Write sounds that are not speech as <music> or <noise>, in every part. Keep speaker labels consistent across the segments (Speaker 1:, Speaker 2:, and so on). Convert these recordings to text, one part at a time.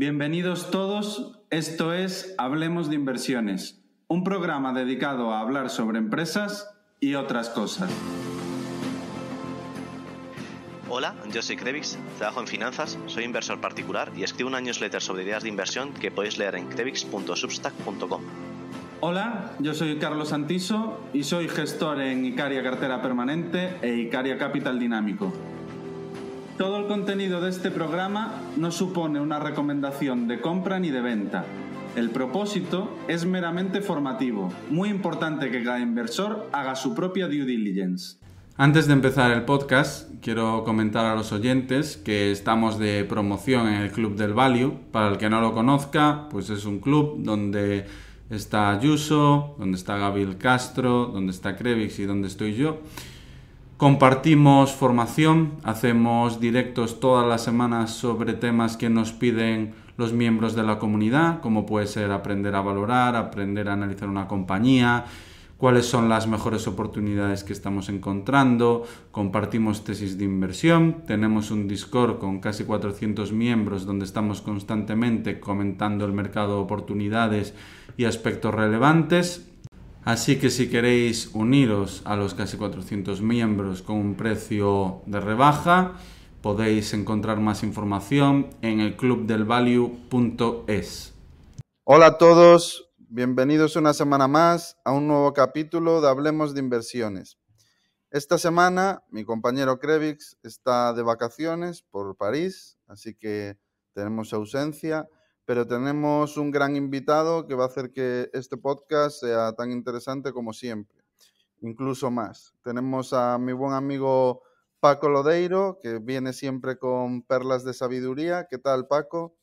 Speaker 1: Bienvenidos todos, esto es Hablemos de Inversiones, un programa dedicado a hablar sobre empresas y otras cosas.
Speaker 2: Hola, yo soy Crevix, trabajo en finanzas, soy inversor particular y escribo una newsletter sobre ideas de inversión que podéis leer en crevix.substack.com.
Speaker 1: Hola, yo soy Carlos Santiso y soy gestor en Icaria Cartera Permanente e Icaria Capital Dinámico. Todo el contenido de este programa no supone una recomendación de compra ni de venta. El propósito es meramente formativo. Muy importante que cada inversor haga su propia due diligence. Antes de empezar el podcast, quiero comentar a los oyentes que estamos de promoción en el Club del Value. Para el que no lo conozca, pues es un club donde está Ayuso, donde está Gabriel Castro, donde está Crevix y donde estoy yo. Compartimos formación, hacemos directos todas las semanas sobre temas que nos piden los miembros de la comunidad, como puede ser aprender a valorar, aprender a analizar una compañía, cuáles son las mejores oportunidades que estamos encontrando, compartimos tesis de inversión, tenemos un Discord con casi 400 miembros donde estamos constantemente comentando el mercado oportunidades y aspectos relevantes, Así que si queréis uniros a los casi 400 miembros con un precio de rebaja, podéis encontrar más información en el
Speaker 3: clubdelvalue.es. Hola a todos, bienvenidos una semana más a un nuevo capítulo de Hablemos de Inversiones. Esta semana mi compañero Krevix está de vacaciones por París, así que tenemos ausencia pero tenemos un gran invitado que va a hacer que este podcast sea tan interesante como siempre, incluso más. Tenemos a mi buen amigo Paco Lodeiro, que viene siempre con perlas de sabiduría. ¿Qué tal, Paco?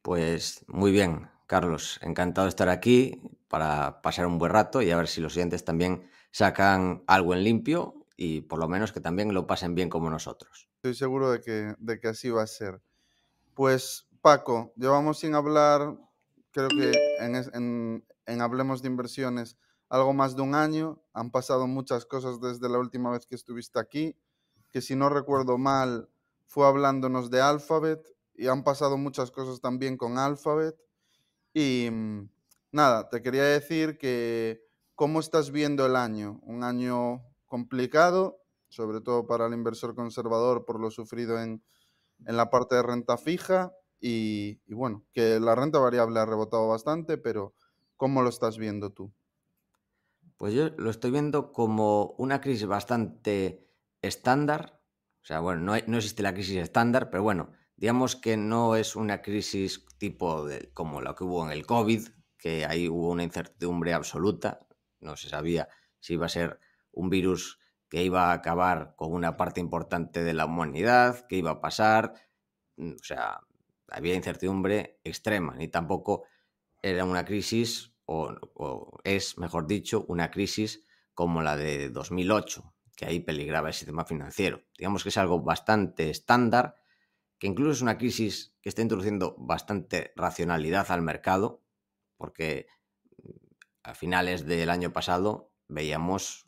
Speaker 2: Pues muy bien, Carlos, encantado de estar aquí para pasar un buen rato y a ver si los oyentes también sacan algo en limpio y por lo menos que también lo pasen bien como nosotros.
Speaker 3: Estoy seguro de que, de que así va a ser. Pues Paco, llevamos sin hablar, creo que en, Hablemos de Inversiones, algo más de un año. Han pasado muchas cosas desde la última vez que estuviste aquí, que si no recuerdo mal, fue hablándonos de Alphabet y han pasado muchas cosas también con Alphabet. Y mm, nada, te quería decir que cómo estás viendo el año, un año complicado, sobre todo para el inversor conservador por lo sufrido en la parte de renta fija y, bueno, que la renta variable ha rebotado bastante, pero ¿cómo lo estás viendo tú?
Speaker 2: Pues yo lo estoy viendo como una crisis bastante estándar. O sea, bueno, no, existe la crisis estándar, pero bueno, digamos que no es una crisis tipo como la que hubo en el COVID, que ahí hubo una incertidumbre absoluta. No se sabía si iba a ser un virus que iba a acabar con una parte importante de la humanidad, qué iba a pasar. Mm, o sea, había incertidumbre extrema, ni tampoco era una crisis, o, es, mejor dicho, una crisis como la de 2008, que ahí peligraba el sistema financiero. Digamos que es algo bastante estándar, que incluso es una crisis que está introduciendo bastante racionalidad al mercado, porque mm, a finales del año pasado veíamos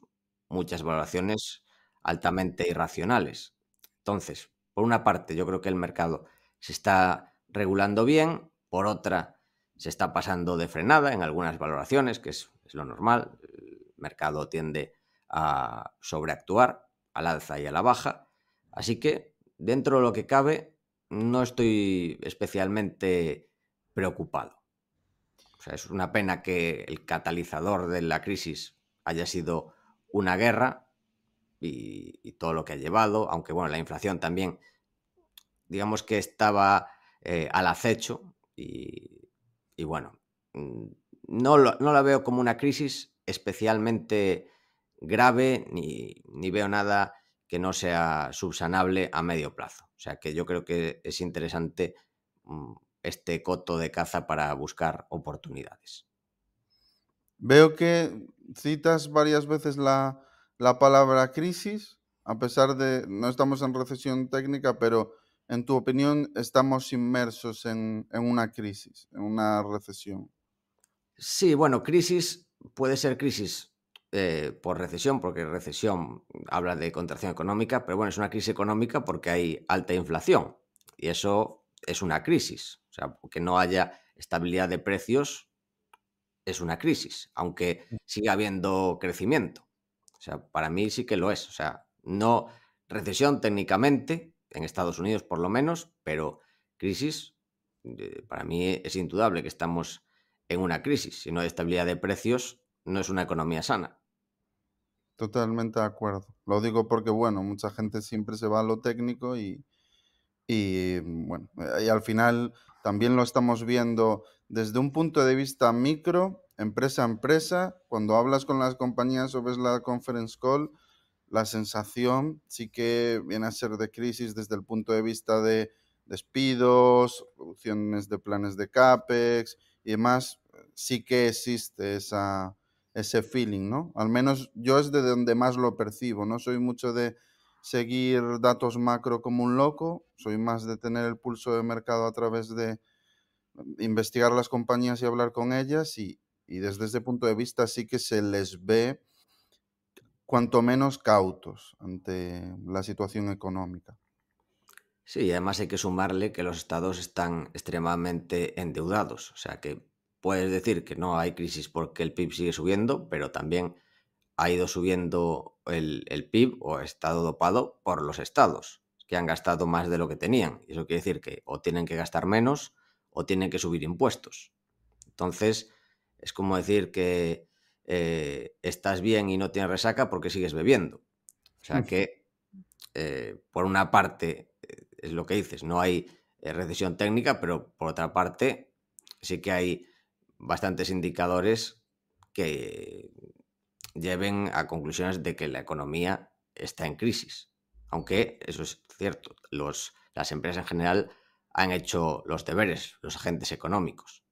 Speaker 2: muchas valoraciones altamente irracionales. Entonces, por una parte, yo creo que el mercado se está regulando bien, por otra se está pasando de frenada en algunas valoraciones, que es, lo normal, el mercado tiende a sobreactuar al alza y a la baja, así que dentro de lo que cabe no estoy especialmente preocupado. O sea, es una pena que el catalizador de la crisis haya sido una guerra y, y todo lo que ha llevado, aunque bueno, la inflación también, digamos que estaba eh, al acecho y, bueno, mm, no, la veo como una crisis especialmente grave ni, veo nada que no sea subsanable a medio plazo. O sea que yo creo que es interesante mm, este coto de caza para buscar oportunidades.
Speaker 3: Veo que citas varias veces la, la palabra crisis, a pesar de no estamos en recesión técnica, pero en tu opinión, estamos inmersos en,
Speaker 2: una crisis, en una recesión? Sí, bueno, crisis puede ser crisis eh, por recesión, porque recesión habla de contracción económica, pero bueno, es una crisis económica porque hay alta inflación y eso es una crisis. O sea, que no haya estabilidad de precios es una crisis, aunque mm. siga habiendo crecimiento. O sea, para mí sí que lo es. O sea, no recesión técnicamente, en Estados Unidos por lo menos, pero crisis, eh, para mí es indudable que estamos en una crisis. Si no hay estabilidad de precios, no es una economía sana.
Speaker 3: Totalmente de acuerdo. Lo digo porque, bueno, mucha gente siempre se va a lo técnico y, y mm, bueno, y al final también lo estamos viendo desde un punto de vista micro, empresa a empresa, cuando hablas con las compañías o ves la conference call, la sensación sí que viene a ser de crisis desde el punto de vista de despidos, opciones de planes de CAPEX y demás, sí que existe esa, ese feeling, ¿no? Al menos yo es de donde más lo percibo, no soy mucho de seguir datos macro como un loco, soy más de tener el pulso de mercado a través de investigar las compañías y hablar con ellas y, y desde ese punto de vista sí que se les ve cuanto menos cautos ante la situación
Speaker 2: económica. Sí, además hay que sumarle que los estados están extremadamente endeudados, o sea que puedes decir que no hay crisis porque el PIB sigue subiendo, pero también ha ido subiendo el, PIB o ha estado dopado por los estados, que han gastado más de lo que tenían. Eso quiere decir que o tienen que gastar menos o tienen que subir impuestos. Entonces, es como decir que eh, estás bien y no tienes resaca porque sigues bebiendo. O sea que, eh, por una parte, eh, es lo que dices, no hay recesión técnica, pero por otra parte, sí que hay bastantes indicadores que lleven a conclusiones de que la economía está en crisis. Aunque eso es cierto, los, las empresas en general han hecho los deberes, los agentes económicos.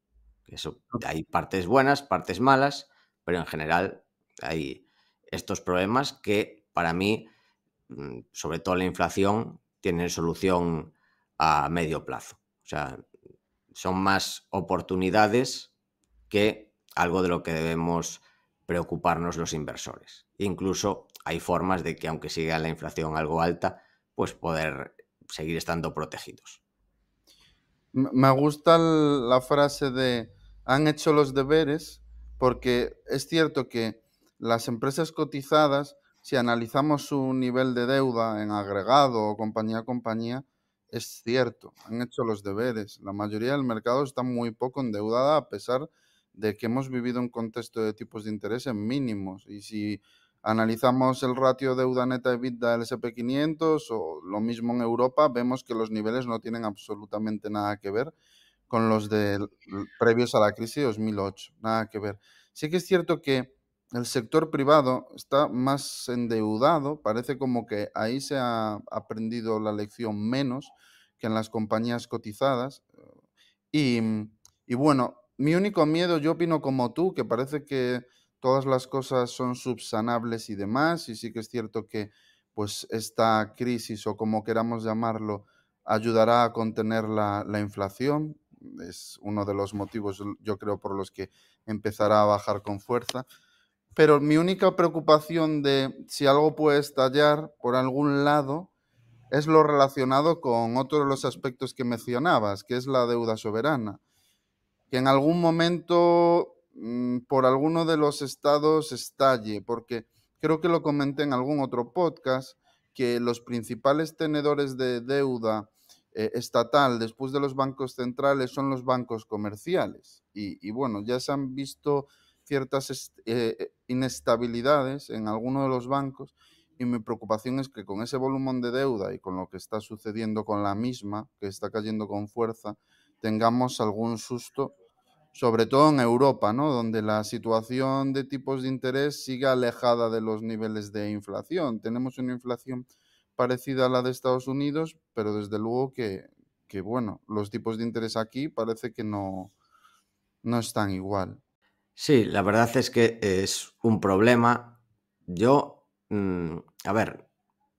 Speaker 2: Eso, hay partes buenas, partes malas, pero en general hay estos problemas que para mí, mm, sobre todo la inflación, tienen solución a medio plazo. O sea, son más oportunidades que algo de lo que debemos preocuparnos los inversores. Incluso hay formas de que aunque siga la inflación algo alta, pues poder seguir estando protegidos.
Speaker 3: Me gusta la frase de han hecho los deberes porque es cierto que las empresas cotizadas, si analizamos su nivel de deuda en agregado o compañía a compañía, es cierto, han hecho los deberes. La mayoría del mercado está muy poco endeudada a pesar de que hemos vivido un contexto de tipos de interés en mínimos. Y si analizamos el ratio deuda neta EBITDA del SP500 o lo mismo en Europa, vemos que los niveles no tienen absolutamente nada que ver con los de previos a la crisis de 2008. Nada que ver. Sí que es cierto que el sector privado está más endeudado, parece como que ahí se ha aprendido la lección menos que en las compañías cotizadas. Mm, y, bueno, mi único miedo, yo opino como tú, que parece que todas las cosas son subsanables y demás, y sí que es cierto que pues esta crisis o como queramos llamarlo, ayudará a contener la inflación, es uno de los motivos, yo creo, por los que empezará a bajar con fuerza. Pero mi única preocupación de si algo puede estallar por algún lado es lo relacionado con otro de los aspectos que mencionabas, que es la deuda soberana. Que en algún momento mm, por alguno de los estados estalle, porque creo que lo comenté en algún otro podcast, que los principales tenedores de deuda eh, estatal después de los bancos centrales son los bancos comerciales. Y, bueno, ya se han visto ciertas eh, eh, inestabilidades en algunos de los bancos y mi preocupación es que con ese volumen de deuda y con lo que está sucediendo con la misma, que está cayendo con fuerza, tengamos algún susto, sobre todo en Europa, ¿no? donde la situación de tipos de interés sigue alejada de los niveles de inflación. Tenemos una inflación parecida a la de Estados Unidos, pero desde luego que, bueno, los tipos de interés aquí parece
Speaker 2: que no, no están igual. Sí, la verdad es que es un problema. Yo, mm, a ver,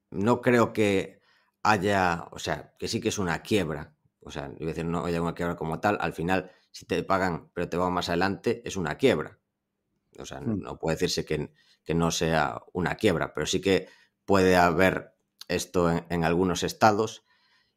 Speaker 2: no creo que haya, o sea, que sí que es una quiebra. O sea, yo voy a decir, no haya una quiebra como tal. Al final, si te pagan, pero te van más adelante, es una quiebra. O sea, hmm. no, puede decirse que, que, no sea una quiebra, pero sí que puede haber esto en, algunos estados.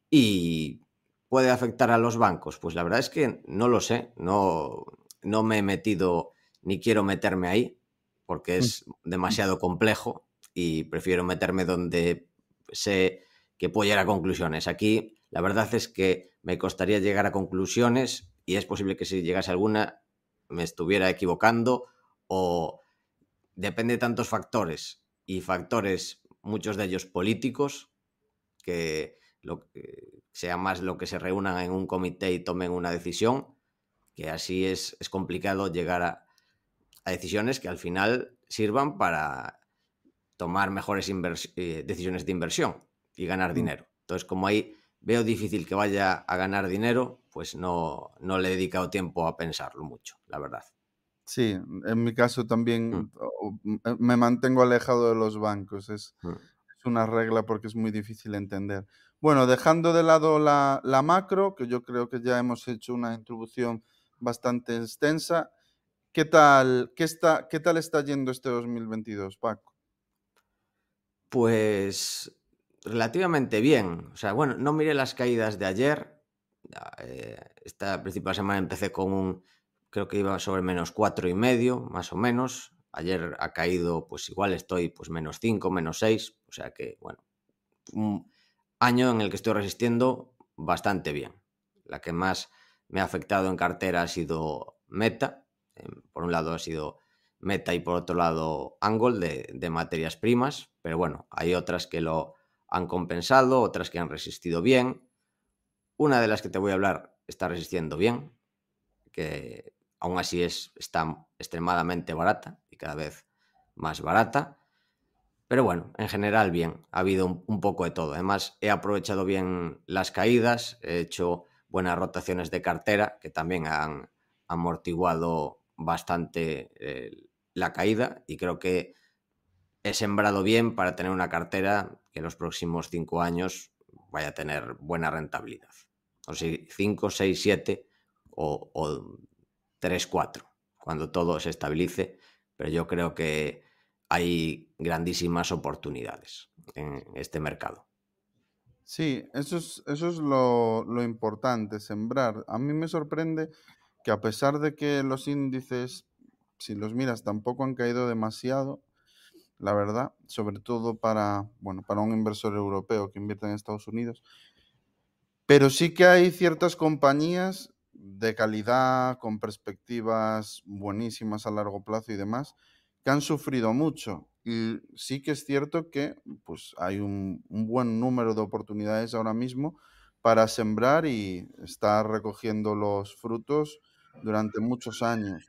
Speaker 2: Y puede afectar a los bancos? Pues la verdad es que no lo sé, no, no me he metido ni quiero meterme ahí porque mm. es demasiado complejo y prefiero meterme donde sé que puedo llegar a conclusiones. Aquí la verdad es que me costaría llegar a conclusiones y es posible que si llegase alguna me estuviera equivocando o depende de tantos factores y factores muchos de ellos políticos, que, lo, sea más lo que se reúnan en un comité y tomen una decisión, que así es, es complicado llegar a, decisiones que al final sirvan para tomar mejores eh, decisiones de inversión y ganar mm. dinero. Entonces, como ahí veo difícil que vaya a ganar dinero, pues no, no le he dedicado tiempo a pensarlo mucho, la verdad.
Speaker 3: Sí, en mi caso ah. también eh, me mantengo alejado de los bancos. Ah. Es, una regla porque es muy difícil entender. Bueno, dejando de lado la, macro, que yo creo que ya hemos hecho una introducción bastante extensa, ¿Qué tal, qué, está, ¿Qué tal está yendo
Speaker 2: este 2022, Paco? Pues relativamente bien. O sea, bueno, no miré las caídas de ayer. Ah, eh, esta principal semana empecé con un creo que iba sobre menos cuatro y medio, más o menos. Ayer ha caído, pues igual estoy, pues menos 5, menos 6. O sea que, bueno, un año en el que estoy resistiendo bastante bien. La que más me ha afectado en cartera ha sido Meta. Em, por un lado ha sido Meta y por otro lado Angle de, de materias primas. Pero bueno, hay otras que lo han compensado, otras que han resistido bien. Una de las que te voy a hablar está resistiendo bien, que aún así es, está extremadamente barata y cada vez más barata. Pero bueno, en general bien, ha habido un, poco de todo. Además, he aprovechado bien las caídas, he hecho buenas rotaciones de cartera que también han amortiguado bastante eh, la caída y creo que he sembrado bien para tener una cartera que en los próximos cinco años vaya a tener buena rentabilidad. O sea, cinco, seis, siete o, o 3-4, cuando todo se estabilice, pero yo creo que hay grandísimas oportunidades en este mercado.
Speaker 3: Sí, eso es, eso es lo, importante, sembrar. A mí me sorprende que a pesar de que los índices, si los miras, tampoco han caído demasiado, la verdad, sobre todo para, bueno, para un inversor europeo que invierte en Estados Unidos, pero sí que hay ciertas compañías de calidad, con perspectivas buenísimas a largo plazo y demás, que han sufrido mucho. Y sí que es cierto que pues, hay un, buen número de oportunidades ahora mismo para sembrar y estar recogiendo los frutos durante muchos años.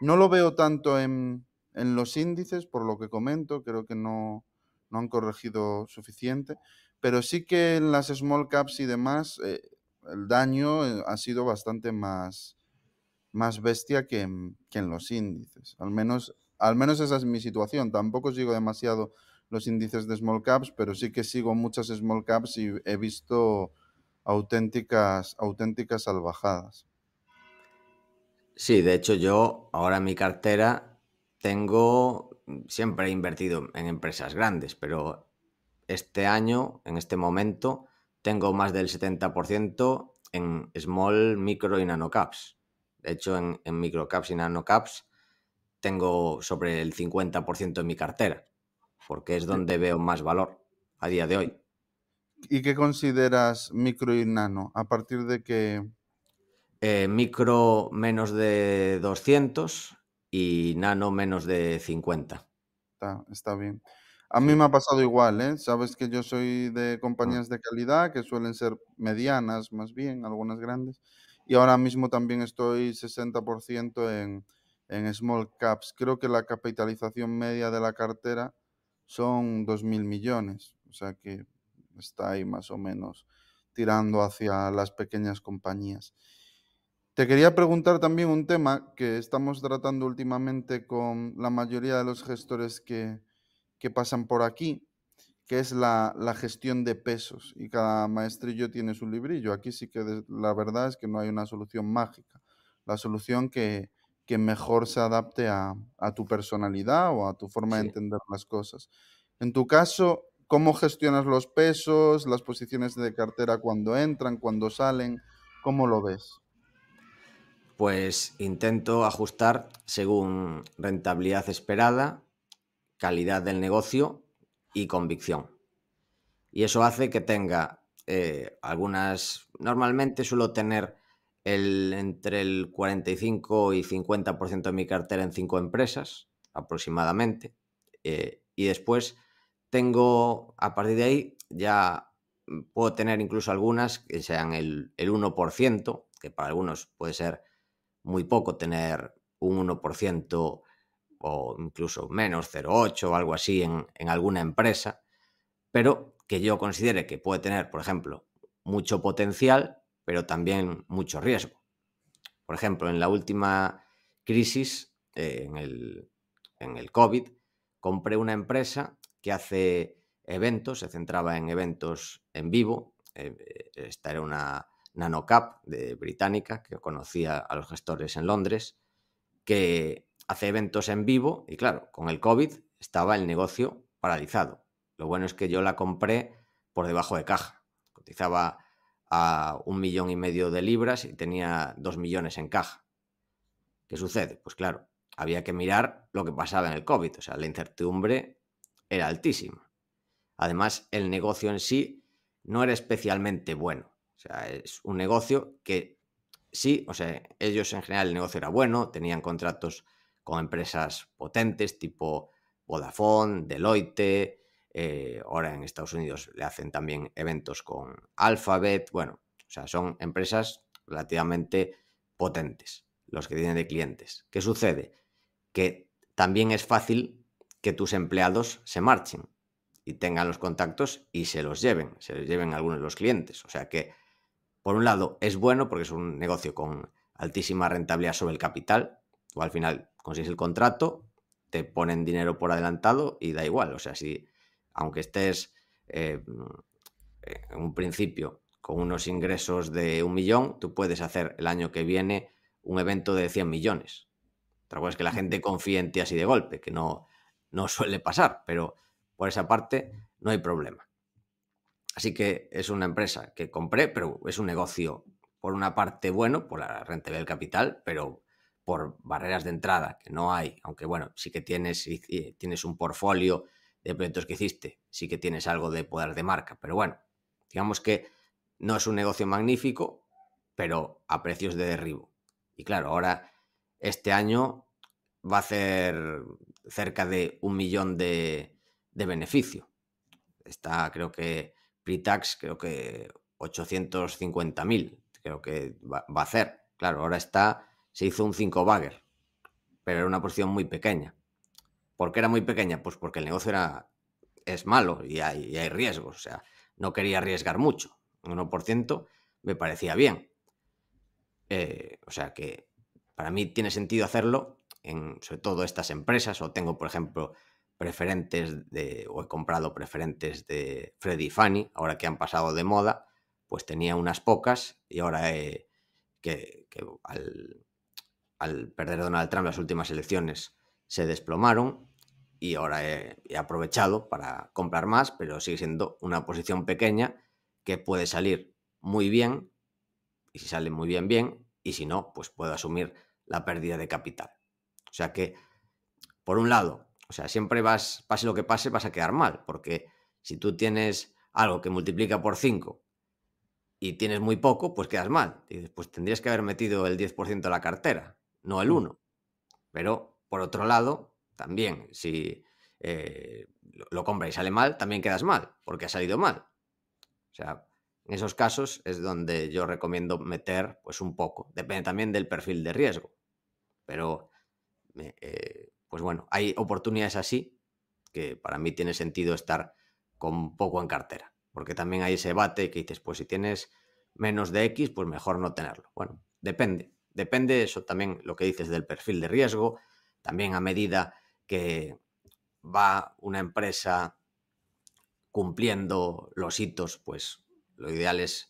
Speaker 3: No lo veo tanto en, los índices, por lo que comento, creo que no, no, han corregido suficiente, pero sí que en las small caps y demás eh, el daño eh, ha sido bastante más, más bestia que en, los índices. Al menos, al menos esa es mi situación. Tampoco sigo demasiado los índices de small caps, pero sí que sigo muchas small caps y he visto auténticas, auténticas salvajadas.
Speaker 2: Sí, de hecho yo ahora en mi cartera tengo, mm, siempre he invertido en empresas grandes, pero este año, en este momento, tengo más del 70% en small, micro y nano caps. De hecho, en, micro caps y nano caps tengo sobre el 50% en mi cartera, porque es donde veo más valor a día de hoy. ¿Y qué consideras micro y nano? ¿A partir de qué? Eh, micro menos de 200 y nano menos de 50. está bien.
Speaker 3: A mí me ha pasado igual, ¿eh? Sabes que yo soy de ah. compañías de calidad, que suelen ser medianas más bien, algunas grandes, y ahora mismo también estoy 60% en, small caps. Creo que la capitalización media de la cartera son 2.000 millones, o sea que está ahí más o menos tirando hacia las pequeñas compañías. Te quería preguntar también un tema que estamos tratando últimamente con la mayoría de los gestores que, que pasan por aquí, que es la, gestión de pesos. Y cada maestrillo tiene su librillo. Aquí sí que la verdad es que no hay una solución mágica. La solución que, mejor se adapte a, tu personalidad o a tu forma de entender las cosas. En tu caso, ¿cómo gestionas los pesos, las posiciones de cartera cuando entran, cuando salen? ¿Cómo lo ves?
Speaker 2: Pues intento ajustar según rentabilidad esperada calidad del negocio y convicción. Y eso hace que tenga eh, algunas, normalmente suelo tener el, entre el 45 y 50% de mi cartera en cinco empresas aproximadamente. Eh, y después tengo, a partir de ahí, ya puedo tener incluso algunas que sean el, el 1%, que para algunos puede ser muy poco tener un 1% o incluso menos 0,8 o algo así en, alguna empresa, pero que yo considere que puede tener, por ejemplo, mucho potencial, pero también mucho riesgo. Por ejemplo, en la última crisis, eh, en, el, COVID, compré una empresa que hace eventos, se centraba en eventos en vivo. Eh, esta era una NanoCap de británica que conocía a los gestores en Londres, que hace eventos en vivo y claro, con el COVID estaba el negocio paralizado. Lo bueno es que yo la compré por debajo de caja. Cotizaba a un millón y medio de libras y tenía dos millones en caja. ¿Qué sucede? Pues claro, había que mirar lo que pasaba en el COVID. O sea, la incertidumbre era altísima. Además, el negocio en sí no era especialmente bueno. O sea, es un negocio que sí, o sea, ellos en general el negocio era bueno, tenían contratos o empresas potentes tipo Vodafone, Deloitte, eh, ahora en Estados Unidos le hacen también eventos con Alphabet, bueno, o sea, son empresas relativamente potentes los que tienen de clientes. ¿Qué sucede? Que también es fácil que tus empleados se marchen y tengan los contactos y se los lleven, se los lleven algunos de los clientes. O sea que, por un lado, es bueno porque es un negocio con altísima rentabilidad sobre el capital, o al final si es el contrato, te ponen dinero por adelantado y da igual. O sea, si aunque estés eh, mm, en un principio con unos ingresos de un millón, tú puedes hacer el año que viene un evento de 100 millones. Otra cosa es que la gente confíe en ti así de golpe, que no, no suele pasar, pero por esa parte no hay problema. Así que es una empresa que compré, pero es un negocio por una parte bueno, por la rentabilidad del capital, pero por barreras de entrada, que no hay, aunque bueno, sí que tienes, eh, tienes un portfolio de proyectos que hiciste, sí que tienes algo de poder de marca, pero bueno, digamos que no es un negocio magnífico, pero a precios de derribo. Y claro, ahora este año va a hacer cerca de un millón de, de beneficio. Está, creo que, pre-tax, creo que 850.000, creo que va, va a hacer. Claro, ahora está se hizo un 5 bagger, pero era una porción muy pequeña. ¿Por qué era muy pequeña? Pues porque el negocio era, es malo y hay, riesgos. O sea, no quería arriesgar mucho. Un 1% me parecía bien. Eh, o sea que para mí tiene sentido hacerlo, en, sobre todo estas empresas, o tengo, por ejemplo, preferentes de, o he comprado preferentes de Freddy y Fanny, ahora que han pasado de moda, pues tenía unas pocas y ahora he, que, que al, al perder Donald Trump las últimas elecciones, se desplomaron y ahora he, aprovechado para comprar más, pero sigue siendo una posición pequeña que puede salir muy bien, y si sale muy bien, bien, y si no, pues puedo asumir la pérdida de capital. O sea que, por un lado, o sea, siempre vas, pase lo que pase, vas a quedar mal, porque si tú tienes algo que multiplica por 5 y tienes muy poco, pues quedas mal. Y pues tendrías que haber metido el 10% a la cartera no el 1. Mm. Pero, por otro lado, también, si eh, lo compra y sale mal, también quedas mal, porque ha salido mal. O sea, en esos casos es donde yo recomiendo meter pues un poco. Depende también del perfil de riesgo. Pero, eh, pues bueno, hay oportunidades así que para mí tiene sentido estar con poco en cartera. Porque también hay ese debate que dices, pues si tienes menos de X, pues mejor no tenerlo. Bueno, depende. Depende eso también, lo que dices del perfil de riesgo, también a medida que va una empresa cumpliendo los hitos, pues lo ideal es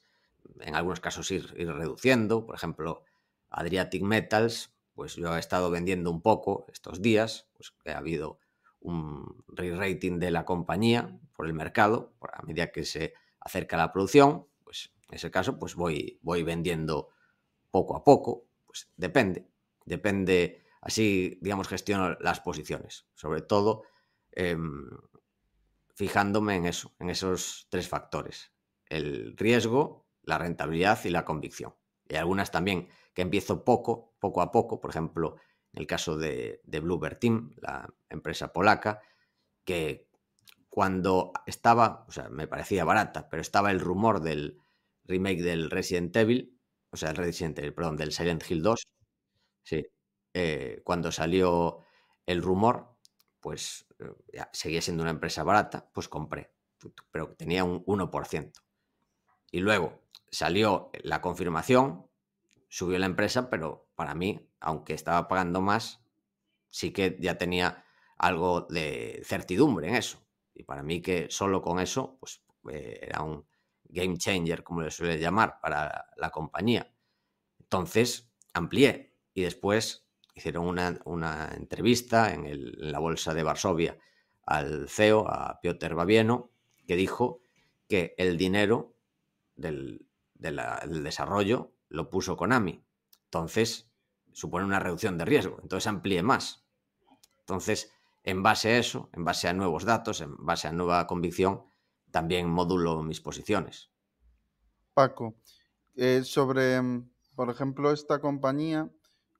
Speaker 2: en algunos casos ir, reduciendo. Por ejemplo, Adriatic Metals, pues yo he estado vendiendo un poco estos días, pues ha habido un re-rating de la compañía por el mercado, a medida que se acerca la producción, pues en ese caso pues voy, voy vendiendo poco a poco, pues depende, depende, así, digamos, gestiono las posiciones, sobre todo em, fijándome en eso, en esos tres factores, el riesgo, la rentabilidad y la convicción. Y algunas también que empiezo poco, poco a poco, por ejemplo, en el caso de, de Bluebird Team, la empresa polaca, que cuando estaba, o sea, me parecía barata, pero estaba el rumor del remake del Resident Evil, o sea, el Resident perdón, del Silent Hill 2, sí, eh, cuando salió el rumor, pues eh, seguía siendo una empresa barata, pues compré, pero tenía un 1%. Y luego salió la confirmación, subió la empresa, pero para mí, aunque estaba pagando más, sí que ya tenía algo de certidumbre en eso. Y para mí que solo con eso, pues eh, era un, game changer, como le suele llamar, para la compañía. Entonces, amplié y después hicieron una, entrevista en, la Bolsa de Varsovia al CEO, a Piotr Babieno, que dijo que el dinero del, desarrollo lo puso Konami. Entonces, supone una reducción de riesgo. Entonces, amplíe más. Entonces, en base a eso, en base a nuevos datos, en base a nueva convicción, también módulo mis posiciones.
Speaker 3: Paco, eh, sobre, mm, por ejemplo, esta compañía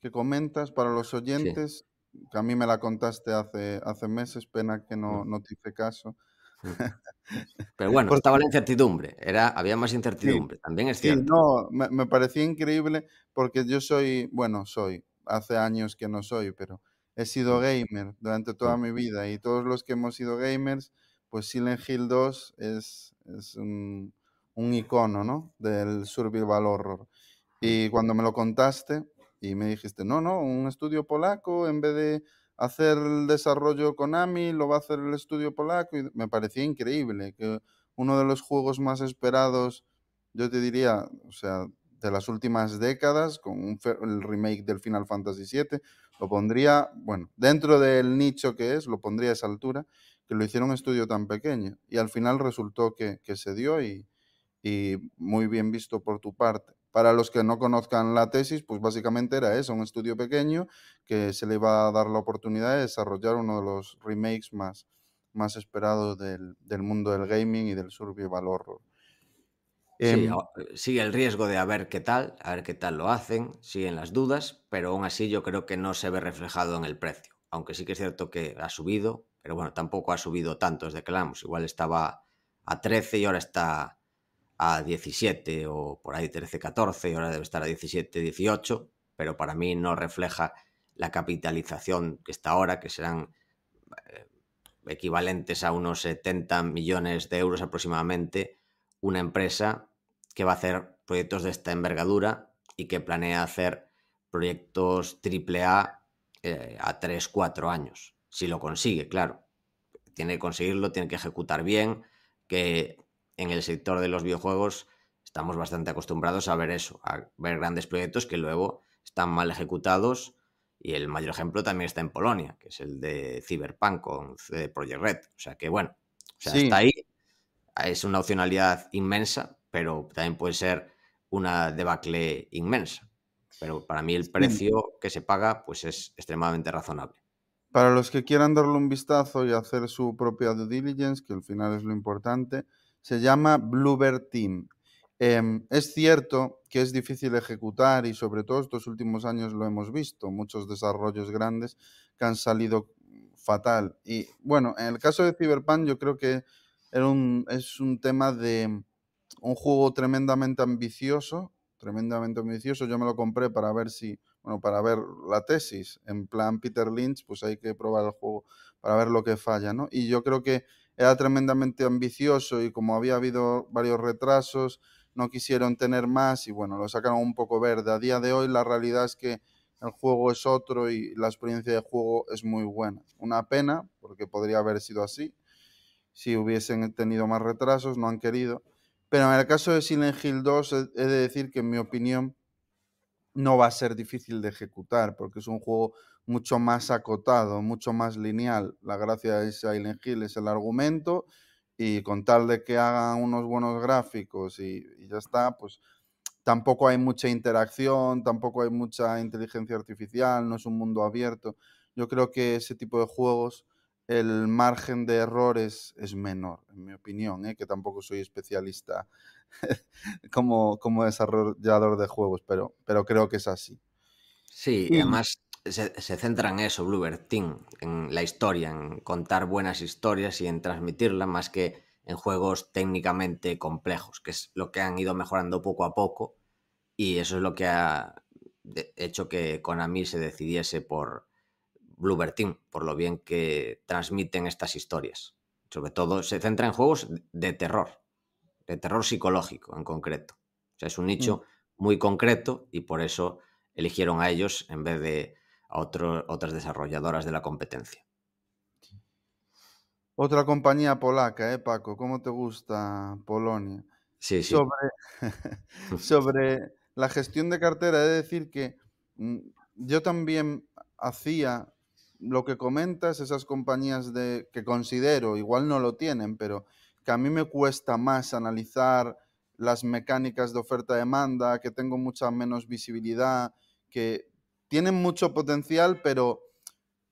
Speaker 3: que comentas para los oyentes, que a mí me la contaste hace, hace meses, pena que no, mm. no te hice caso.
Speaker 2: Mm. <laughs> Pero bueno, estaba la incertidumbre, era, había más incertidumbre, también es cierto.
Speaker 3: no, me, parecía increíble porque yo soy, bueno, soy, hace años que no soy, pero he sido gamer durante toda mi vida y todos los que hemos sido gamers pues Silent Hill 2 es, un, icono, ¿no? Del survival horror. Y cuando me lo contaste y me dijiste, no, no, un estudio polaco, en vez de hacer el desarrollo con Konami, lo va a hacer el estudio polaco, y me parecía increíble, que uno de los juegos más esperados, yo te diría, o sea, de las últimas décadas, con el remake del Final Fantasy VII, lo pondría, bueno, dentro del nicho que es, lo pondría a esa altura que lo hicieron un estudio tan pequeño. Y al final resultó que, se dio y, y, muy bien visto por tu parte. Para los que no conozcan la tesis, pues básicamente era eso, un estudio pequeño que se le iba a dar la oportunidad de desarrollar uno de los remakes más, más esperados del, mundo del gaming y del survival horror. Sí, em,
Speaker 2: eh, sigue el riesgo de a ver qué tal, a ver qué tal lo hacen, siguen las dudas, pero aún así yo creo que no se ve reflejado en el precio. Aunque sí que es cierto que ha subido, pero bueno, tampoco ha subido tanto desde que Igual estaba a 13 y ahora está a 17 o por ahí 13, 14 y ahora debe estar a 17, 18. Pero para mí no refleja la capitalización que está ahora, que serán eh, equivalentes a unos 70 millones de euros aproximadamente, una empresa que va a hacer proyectos de esta envergadura y que planea hacer proyectos triple A eh, a 3, 4 años si lo consigue, claro. Tiene que conseguirlo, tiene que ejecutar bien, que en el sector de los videojuegos estamos bastante acostumbrados a ver eso, a ver grandes proyectos que luego están mal ejecutados y el mayor ejemplo también está en Polonia, que es el de Cyberpunk con Project Red. O sea que bueno, o está ahí, es una opcionalidad inmensa, pero también puede ser una debacle inmensa. Pero para mí el precio que se paga pues es extremadamente razonable.
Speaker 3: Para los que quieran darle un vistazo y hacer su propia due diligence, que al final es lo importante, se llama Bluebird Team. Em, es cierto que es difícil ejecutar y sobre todo estos últimos años lo hemos visto, muchos desarrollos grandes que han salido fatal. Y bueno, en el caso de Cyberpunk yo creo que es un tema de un juego tremendamente ambicioso, tremendamente ambicioso. Yo me lo compré para ver si bueno, para ver la tesis, en plan Peter Lynch, pues hay que probar el juego para ver lo que falla, ¿no? Y yo creo que era tremendamente ambicioso y como había habido varios retrasos, no quisieron tener más y bueno, lo sacaron un poco verde. A día de hoy la realidad es que el juego es otro y la experiencia de juego es muy buena. Una pena, porque podría haber sido así, si hubiesen tenido más retrasos, no han querido. Pero en el caso de Silent Hill 2 he de decir que en mi opinión no va a ser difícil de ejecutar porque es un juego mucho más acotado, mucho más lineal. La gracia de Silent Hill es el argumento y con tal de que hagan unos buenos gráficos y, y ya está, pues tampoco hay mucha interacción, tampoco hay mucha inteligencia artificial, no es un mundo abierto. Yo creo que ese tipo de juegos el margen de errores es menor, en mi opinión, ¿eh? que tampoco soy especialista <laughs> como, como desarrollador de juegos, pero, pero creo que es así.
Speaker 2: Sí, además se, centra en eso, Bluebird Team, en la historia, en contar buenas historias y en transmitirlas más que en juegos técnicamente complejos, que es lo que han ido mejorando poco a poco y eso es lo que ha hecho que Konami se decidiese por, Bloober por lo bien que transmiten estas historias. Sobre todo se centra en juegos de terror, de terror psicológico en concreto. O sea, es un mm. nicho muy concreto y por eso eligieron a ellos en vez de a otras desarrolladoras de la competencia.
Speaker 3: Otra compañía polaca, ¿eh, Paco? ¿Cómo te gusta Polonia? Sí, sí. Sobre, <laughs> sobre la gestión de cartera, he de decir que mm, yo también hacía lo que comentas, esas compañías de, que considero, igual no lo tienen, pero que a mí me cuesta más analizar las mecánicas de oferta-demanda, que tengo mucha menos visibilidad, que tienen mucho potencial, pero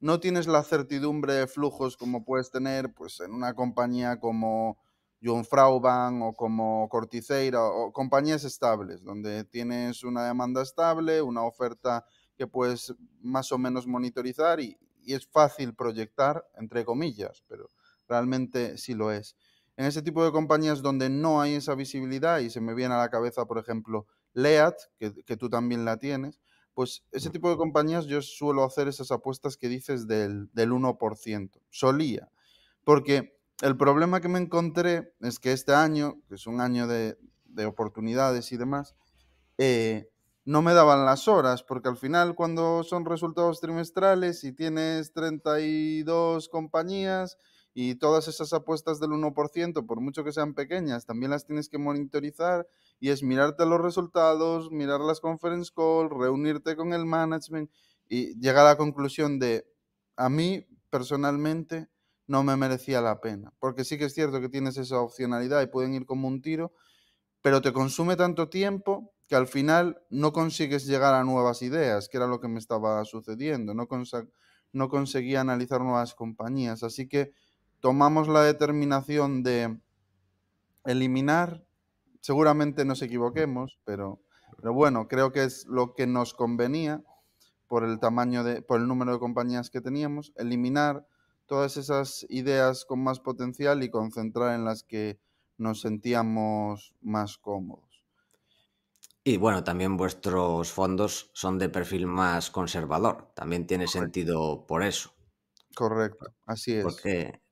Speaker 3: no tienes la certidumbre de flujos como puedes tener pues, en una compañía como John o como Corticeira o compañías estables, donde tienes una demanda estable, una oferta que puedes más o menos monitorizar y, y es fácil proyectar, entre comillas, pero realmente sí lo es. En ese tipo de compañías donde no hay esa visibilidad, y se me viene a la cabeza, por ejemplo, LEAT, que, tú también la tienes, pues ese tipo de compañías yo suelo hacer esas apuestas que dices del, del 1%. Solía. Porque el problema que me encontré es que este año, que es un año de, de oportunidades y demás, eh, no me daban las horas, porque al final cuando son resultados trimestrales y tienes 32 compañías y todas esas apuestas del 1%, por mucho que sean pequeñas, también las tienes que monitorizar y es mirarte los resultados, mirar las conference calls, reunirte con el management y llegar a la conclusión de, a mí personalmente no me merecía la pena, porque sí que es cierto que tienes esa opcionalidad y pueden ir como un tiro, pero te consume tanto tiempo que al final no consigues llegar a nuevas ideas, que era lo que me estaba sucediendo, no, no conseguía analizar nuevas compañías. Así que tomamos la determinación de eliminar, seguramente nos equivoquemos, pero, pero bueno, creo que es lo que nos convenía por el tamaño de, por el número de compañías que teníamos, eliminar todas esas ideas con más potencial y concentrar en las que nos sentíamos más
Speaker 2: cómodos. Y bueno, también vuestros fondos son de perfil más conservador. También tiene sentido por eso. Correcto, así es.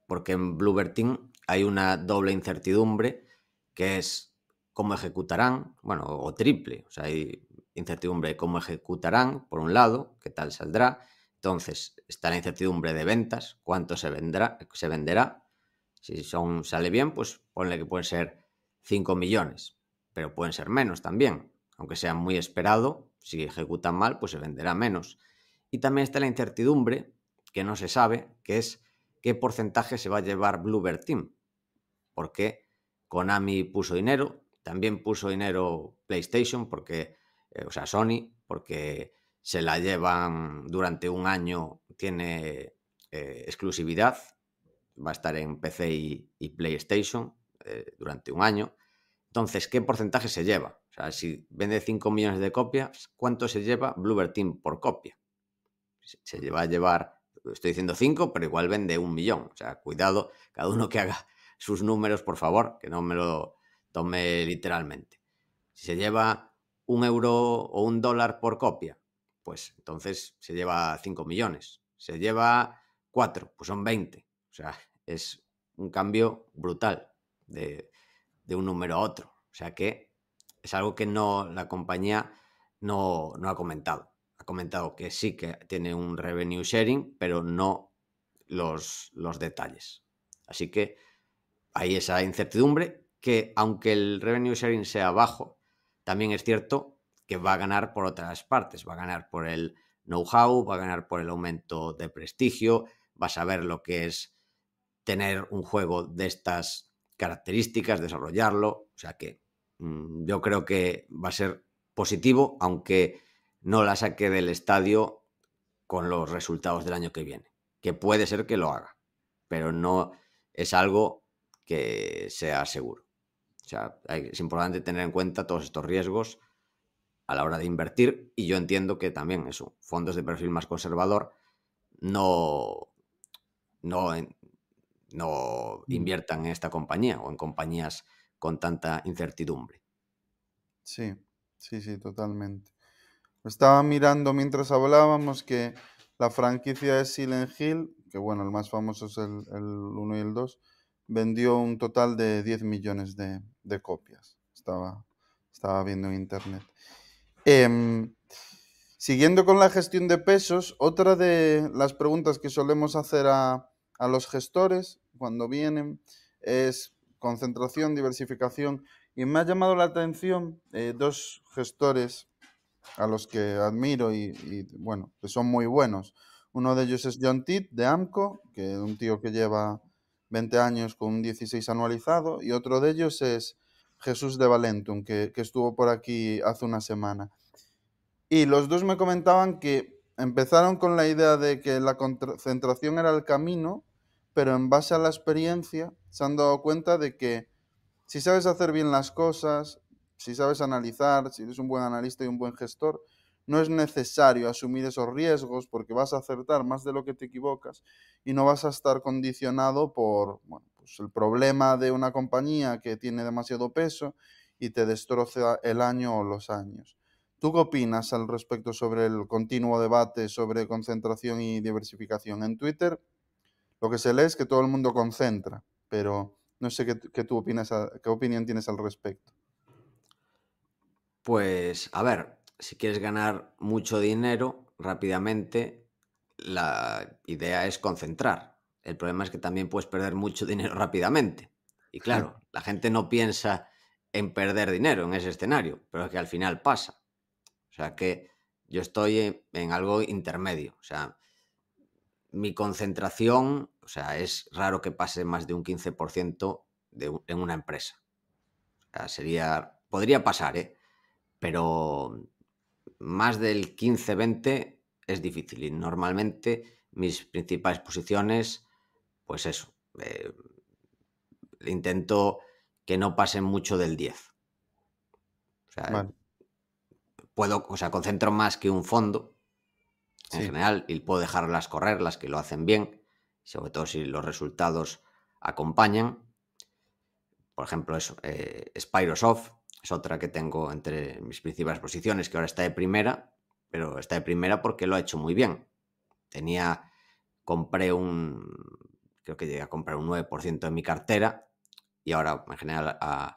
Speaker 2: Porque, en Blueberting hay una doble incertidumbre que es cómo ejecutarán, bueno, o triple. O sea, hay incertidumbre de cómo ejecutarán, por un lado, qué tal saldrá. Entonces, está la incertidumbre de ventas, cuánto se, vendrá, se venderá. Si son, sale bien, pues ponle que pueden ser 5 millones, pero pueden ser menos también. Aunque sea muy esperado, si ejecutan mal, pues se venderá menos. Y también está la incertidumbre, que no se sabe, que es qué porcentaje se va a llevar Bluebird Team. Porque Konami puso dinero, también puso dinero PlayStation, porque, eh, o sea, Sony, porque se la llevan durante un año, tiene eh, exclusividad, va a estar en PC y, PlayStation eh, durante un año. Entonces, ¿qué porcentaje se lleva? O sea, si vende 5 millones de copias, ¿cuánto se lleva Bluebird Team por copia? Se lleva a llevar, estoy diciendo 5, pero igual vende un millón. O sea, cuidado, cada uno que haga sus números, por favor, que no me lo tome literalmente. Si se lleva un euro o un dólar por copia, pues entonces se lleva 5 millones. Se lleva 4, pues son 20. O sea, es un cambio brutal de, de un número a otro. O sea que es algo que no la compañía no, ha comentado. Ha comentado que sí que tiene un revenue sharing, pero no los, los detalles. Así que hay esa incertidumbre que aunque el revenue sharing sea bajo, también es cierto que va a ganar por otras partes, va a ganar por el know-how, va a ganar por el aumento de prestigio, va a saber lo que es tener un juego de estas características, desarrollarlo, o sea que Mm, yo creo que va a ser positivo, aunque no la saque del estadio con los resultados del año que viene. Que puede ser que lo haga, pero no es algo que sea seguro. O sea, es importante tener en cuenta todos estos riesgos a la hora de invertir y yo entiendo que también eso, fondos de perfil más conservador no, no, no mm. inviertan en esta compañía o en compañías con tanta incertidumbre.
Speaker 3: Sí, sí, sí, totalmente. Estaba mirando mientras hablábamos que la franquicia de Silent Hill, que bueno, el más famoso es el, 1 y el 2, vendió un total de 10 millones de, copias. Estaba, estaba viendo en internet. Em, siguiendo con la gestión de pesos, otra de las preguntas que solemos hacer a los gestores cuando vienen es concentración, diversificación. Y me ha llamado la atención eh, dos gestores a los que admiro y, bueno, que son muy buenos. Uno de ellos es John Titt de AMCO, que es un tío que lleva 20 años con un 16 anualizado, y otro de ellos es Jesús de Valentum, que, que estuvo por aquí hace una semana. Y los dos me comentaban que empezaron con la idea de que la concentración era el camino pero en base a la experiencia se han dado cuenta de que si sabes hacer bien las cosas, si sabes analizar, si eres un buen analista y un buen gestor, no es necesario asumir esos riesgos porque vas a acertar más de lo que te equivocas y no vas a estar condicionado por pues el problema de una compañía que tiene demasiado peso y te destroza el año o los años. ¿Tú qué opinas al respecto sobre el continuo debate sobre concentración y diversificación? En Twitter lo que se lee es que todo el mundo concentra, pero no sé qué, tú opinas, qué opinión tienes al respecto.
Speaker 2: Pues, a ver, si quieres ganar mucho dinero rápidamente, la idea es concentrar. El problema es que también puedes perder mucho <laughs> dinero rápidamente. Y claro, la gente no piensa en perder dinero en ese escenario, pero es que al final pasa. O sea que yo estoy en algo intermedio. O sea, mi concentración o sea, es raro que pase más de un 15% en una empresa. O sería, podría pasar, ¿eh? pero más del 15-20 es difícil. Y normalmente mis principales posiciones, pues eso, eh, intento que no pasen mucho del 10. O sea, puedo, o sea, concentro más que un fondo en general y puedo dejarlas correr, las que lo hacen bien, sobre todo si los resultados acompañan. Por ejemplo, eso, eh, es otra que tengo entre mis principales posiciones, que ahora está de primera, pero está de primera porque lo ha hecho muy bien. Tenía, compré un, creo que llegué a comprar un 9% de mi cartera y ahora en general ha,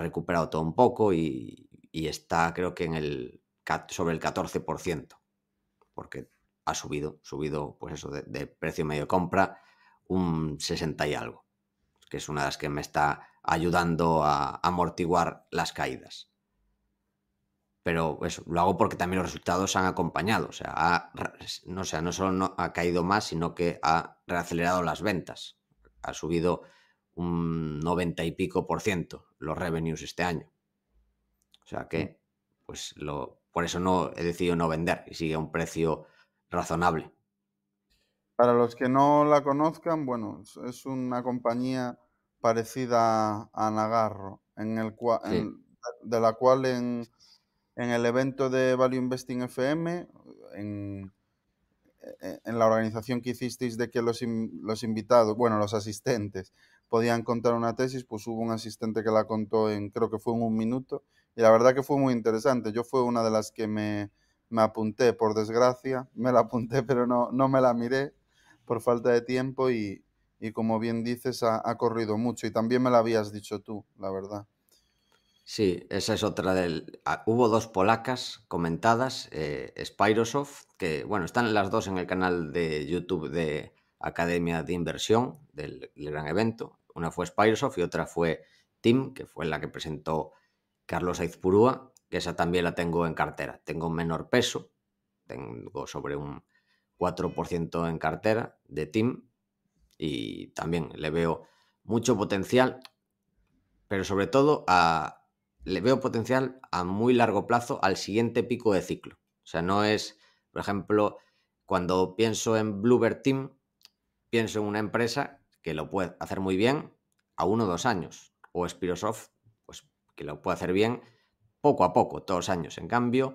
Speaker 2: recuperado todo un poco y, está creo que en el, sobre el 14%, porque ha subido, subido, pues eso, de, precio medio compra, un 60 y algo, que es una de las que me está ayudando a amortiguar las caídas. Pero lo hago porque también los resultados han acompañado. O sea, no, sea, no solo ha caído más, sino que ha reacelerado las ventas. Ha subido un 90 y pico por ciento los revenues este año. O sea que, mm. pues lo, por eso no he decidido no vender y sigue a un precio razonable.
Speaker 3: Para los que no la conozcan, bueno, es una compañía parecida a Nagarro, en el de la cual en, el evento de Value Investing FM, e, en, la organización que hicisteis de que los, invitados, bueno, los asistentes, podían contar una tesis, pues hubo un asistente que la contó en, creo que fue en un minuto, y la verdad que fue muy interesante. Yo fue una de las que me, me apunté, por desgracia, me la apunté, pero no, no me la miré por falta de tiempo y, como bien dices, ha, corrido mucho y también me la habías dicho tú, la verdad.
Speaker 2: Sí, esa es otra del... Ah, hubo dos polacas comentadas, eh, que bueno, están las dos en el canal de YouTube de Academia de Inversión, del, gran evento. Una fue Spirosoft y otra fue Tim, que fue la que presentó Carlos Aizpurúa, que esa también la tengo en cartera. Tengo menor peso, tengo sobre un 4% en cartera de Team y también le veo mucho potencial, pero sobre todo le veo potencial a muy largo plazo al siguiente pico de ciclo. O sea, no es, por ejemplo, cuando pienso en Bluebird Team, pienso en una empresa que lo puede hacer muy bien a uno o dos años, o Spirosoft, pues que lo puede hacer bien poco a poco, todos años. En cambio,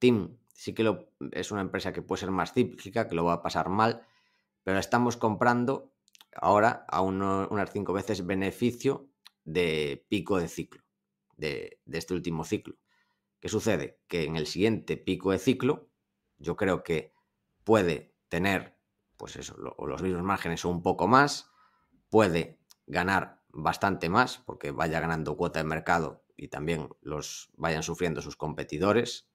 Speaker 2: Tim sí que lo, es una empresa que puede ser más cíclica, que lo va a pasar mal, pero estamos comprando ahora a unas cinco veces beneficio de pico de ciclo, de, este último ciclo. ¿Qué sucede? Que en el siguiente pico de ciclo, yo creo que puede tener, pues eso, los mismos márgenes o un poco más, puede ganar bastante más, porque vaya ganando cuota de mercado y también los vayan sufriendo sus competidores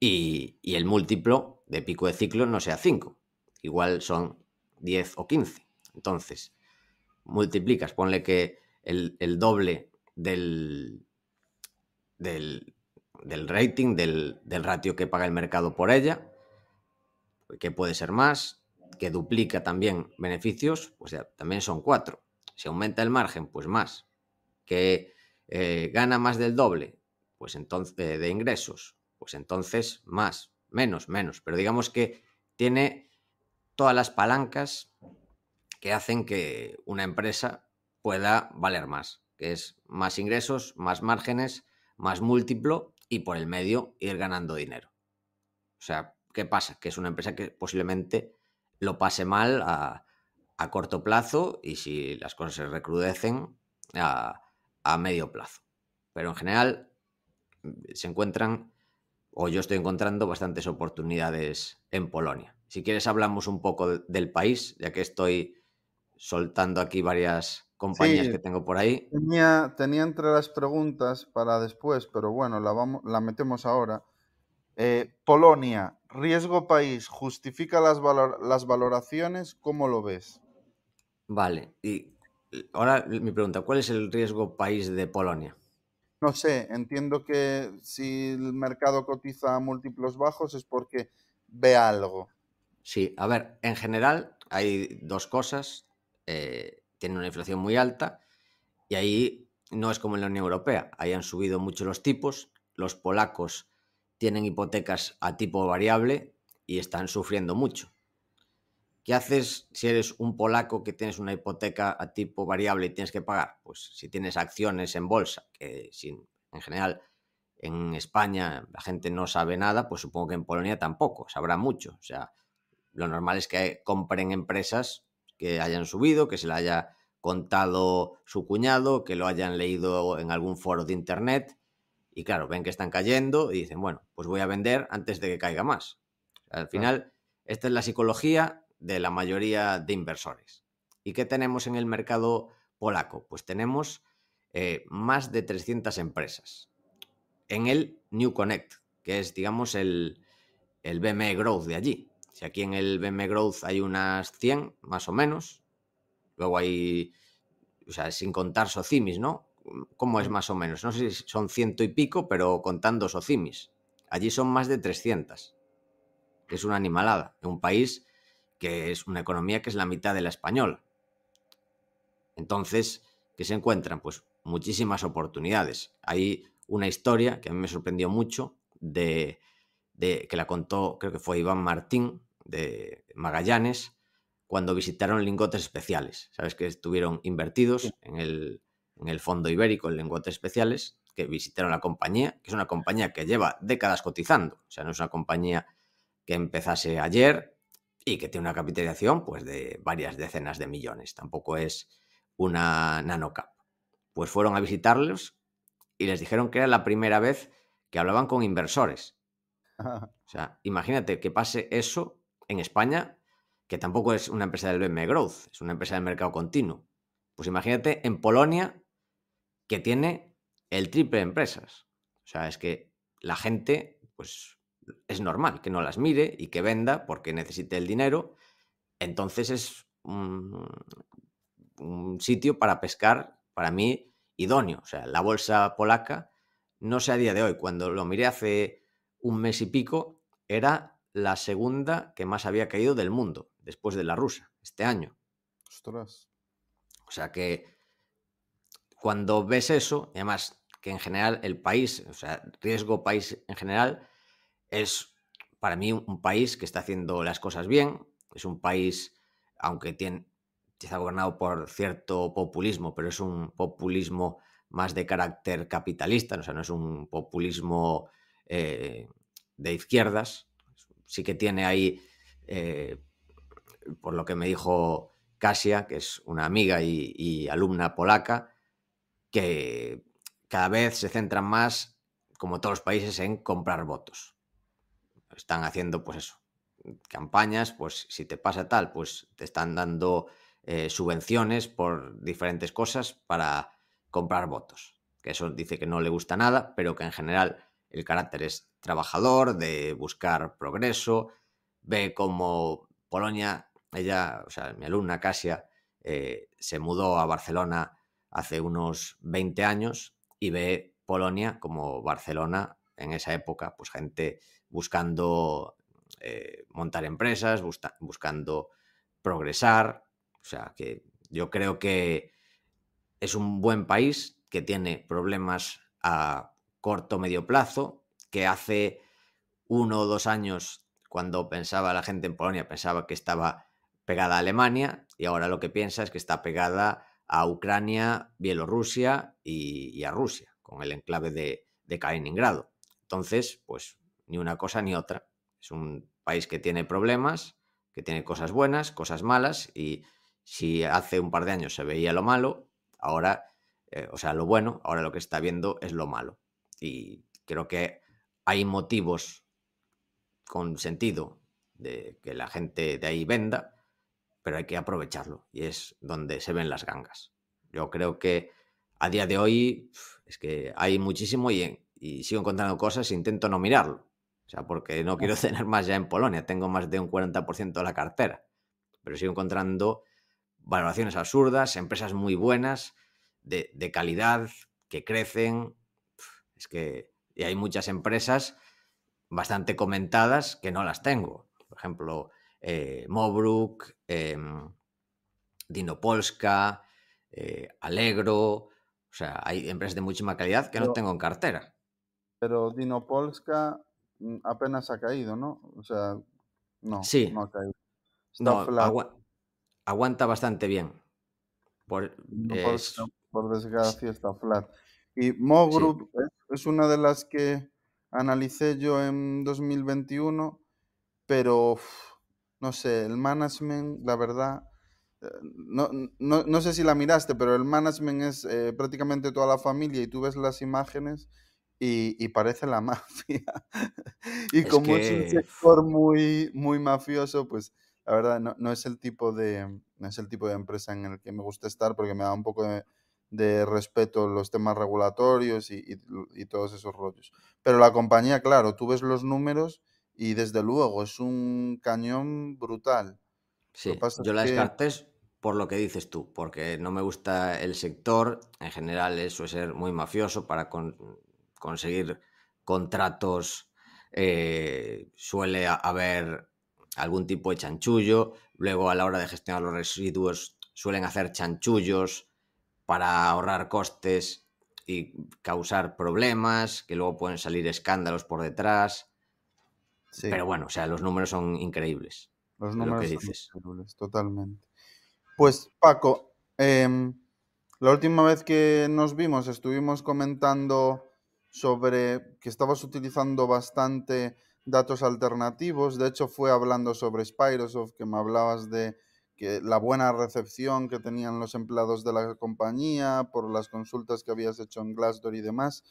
Speaker 2: y, el múltiplo de pico de ciclo no sea 5, igual son 10 o 15. Entonces, multiplicas, ponle que el, doble del, del, rating, del, ratio que paga el mercado por ella, que puede ser más, que duplica también beneficios, pues ya, también son 4. Si aumenta el margen, pues más. Que eh, gana más del doble pues entonces, eh, de ingresos, pues entonces más, menos, menos. Pero digamos que tiene todas las palancas que hacen que una empresa pueda valer más, que es más ingresos, más márgenes, más múltiplo y por el medio ir ganando dinero. O sea, ¿qué pasa? Que es una empresa que posiblemente lo pase mal a, a corto plazo y si las cosas se recrudecen a, a medio plazo. Pero en general se encuentran, o yo estoy encontrando, bastantes oportunidades en Polonia. Si quieres hablamos un poco del país, ya que estoy soltando aquí varias compañías que tengo por ahí.
Speaker 3: Tenía, tenía, entre las preguntas para después, pero bueno, la, vamos, la metemos ahora. Eh, Polonia, riesgo país, ¿justifica las, las valoraciones? ¿Cómo lo ves?
Speaker 2: Vale, y ahora mi pregunta, ¿cuál es el riesgo país de Polonia? No sé,
Speaker 3: entiendo que si el mercado cotiza a múltiplos bajos es porque ve
Speaker 2: algo. Sí, a ver, en general hay dos cosas. Eh, tienen una inflación muy alta y ahí no es como en la Unión Europea. Ahí han subido mucho los tipos. Los polacos tienen hipotecas a tipo variable y están sufriendo mucho. ¿Qué haces si eres un polaco que tienes una hipoteca a tipo variable y tienes que pagar? Pues si tienes acciones en bolsa, que sin, en general en España la gente no sabe nada, pues supongo que en Polonia tampoco, sabrá mucho. O sea, lo normal es que compren empresas que hayan subido, que se la haya contado su cuñado, que lo hayan leído en algún foro de internet y claro, ven que están cayendo y dicen, bueno, pues voy a vender antes de que caiga más. Al final, esta es la psicología de la mayoría de inversores. ¿Y qué tenemos en el mercado polaco? Pues tenemos eh, más de 300 empresas. En el New Connect, que es, digamos, el, el BME Growth de allí. Si aquí en el BME Growth hay unas 100, más o menos, luego hay, o sea, sin contar socimis, ¿no? ¿Cómo es más o menos? No sé si son ciento y pico, pero contando socimis. Allí son más de 300. Es una animalada. En un país que es una economía que es la mitad de la española. Entonces, ¿qué se encuentran? Pues muchísimas oportunidades. Hay una historia que a mí me sorprendió mucho, de, que la contó, creo que fue Iván Martín, de Magallanes, cuando visitaron lingotes especiales. Sabes que estuvieron invertidos en el, en el fondo ibérico en lingotes especiales, que visitaron la compañía, que es una compañía que lleva décadas cotizando. O sea, no es una compañía que empezase ayer y que tiene una capitalización pues, de varias decenas de millones, tampoco es una nanocap. Pues fueron a visitarlos y les dijeron que era la primera vez que hablaban con inversores. <laughs> O sea, imagínate que pase eso en España, que tampoco es una empresa del BM Growth, es una empresa del mercado continuo. Pues imagínate en Polonia, que tiene el triple de empresas. O sea, es que la gente, pues es normal que no las mire y que venda porque necesite el dinero. Entonces es un, sitio para pescar, para mí, idóneo. O sea, la bolsa polaca, no sé a día de hoy, cuando lo miré hace un mes y pico, era la segunda que más había caído del mundo, después de la rusa, este año. Ostras. O sea que cuando ves eso, y además que en general el país, o sea, riesgo país en general, es para mí un país que está haciendo las cosas bien, es un país, aunque tiene, está gobernado por cierto populismo, pero es un populismo más de carácter capitalista, no es un populismo eh, de izquierdas, sí que tiene ahí, eh, por lo que me dijo Kasia, que es una amiga y, y alumna polaca, que cada vez se centran más, como todos los países, en comprar votos están haciendo, pues eso, campañas, pues si te pasa tal, pues te están dando eh, subvenciones por diferentes cosas para comprar votos. Que eso dice que no le gusta nada, pero que en general el carácter es trabajador, de buscar progreso, ve como Polonia, ella, o sea, mi alumna Casia, eh, se mudó a Barcelona hace unos 20 años y ve Polonia como Barcelona en esa época, pues gente buscando eh, montar empresas, buscando progresar. O sea, que yo creo que es un buen país que tiene problemas a corto medio plazo, que hace uno o dos años, cuando pensaba la gente en Polonia, pensaba que estaba pegada a Alemania y ahora lo que piensa es que está pegada a Ucrania, Bielorrusia y, a Rusia, con el enclave de, de Kaliningrado. Entonces, pues ni una cosa ni otra. Es un país que tiene problemas, que tiene cosas buenas, cosas malas, y si hace un par de años se veía lo malo, ahora, eh, o sea, lo bueno, ahora lo que está viendo es lo malo. Y creo que hay motivos con sentido de que la gente de ahí venda, pero hay que aprovecharlo y es donde se ven las gangas. Yo creo que a día de hoy es que hay muchísimo y, y sigo encontrando cosas e intento no mirarlo. O sea, porque no quiero <laughs> tener más ya en Polonia, tengo más de un 40% de la cartera, pero sigo encontrando valoraciones absurdas, empresas muy buenas, de, calidad, que crecen. Es que hay muchas empresas bastante comentadas que no las tengo. Por ejemplo, eh, em, Dinopolska, eh, Alegro. O sea, hay empresas de muchísima calidad que no tengo en cartera.
Speaker 3: Pero Dinopolska Mm, apenas ha caído, ¿no? O sea,
Speaker 2: no, sí. no ha caído. aguanta bastante bien. Por, por, desgracia está flat. Y Mo Group
Speaker 3: es una de las que analicé yo en 2021, pero no sé, el management, la verdad, eh, no, no, no, sé si la miraste, pero el management es eh, prácticamente toda la familia y tú ves las imágenes y, y parece la <laughs> mafia. y como es un sector muy, muy mafioso, pues la verdad no, no, es el tipo de, es el tipo de empresa en el que me gusta estar porque me da un poco de, respeto los temas regulatorios y, y, todos esos rollos. Pero la compañía, claro, tú ves los números y desde luego es un cañón brutal.
Speaker 2: Sí, yo la descarté por lo que dices tú, porque no me gusta el sector, en general eso eh, es ser muy mafioso para con conseguir contratos eh, suele haber algún tipo de chanchullo, luego a la hora de gestionar los residuos suelen hacer chanchullos para ahorrar costes y causar problemas, que luego pueden salir escándalos por detrás. Pero bueno, o sea, los números son increíbles. Los números son increíbles,
Speaker 3: totalmente. Pues Paco, em, la última vez que nos vimos estuvimos comentando sobre que estabas utilizando bastante datos alternativos. De hecho, fue hablando sobre Spirosoft, que me hablabas de que la buena recepción que tenían los empleados de la compañía por las consultas que habías hecho en Glassdoor y demás,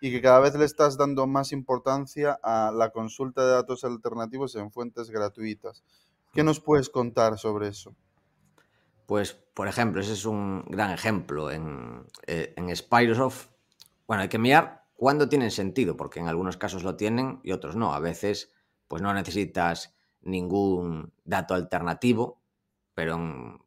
Speaker 3: y que cada vez le estás dando más importancia a la consulta de datos alternativos en fuentes gratuitas. ¿Qué nos puedes contar sobre eso?
Speaker 2: Pues, por ejemplo, ese es un gran ejemplo. En, eh, en bueno, hay que mirar ¿Cuándo tienen sentido? Porque en algunos casos lo tienen y otros no. A veces, pues no necesitas ningún dato alternativo, pero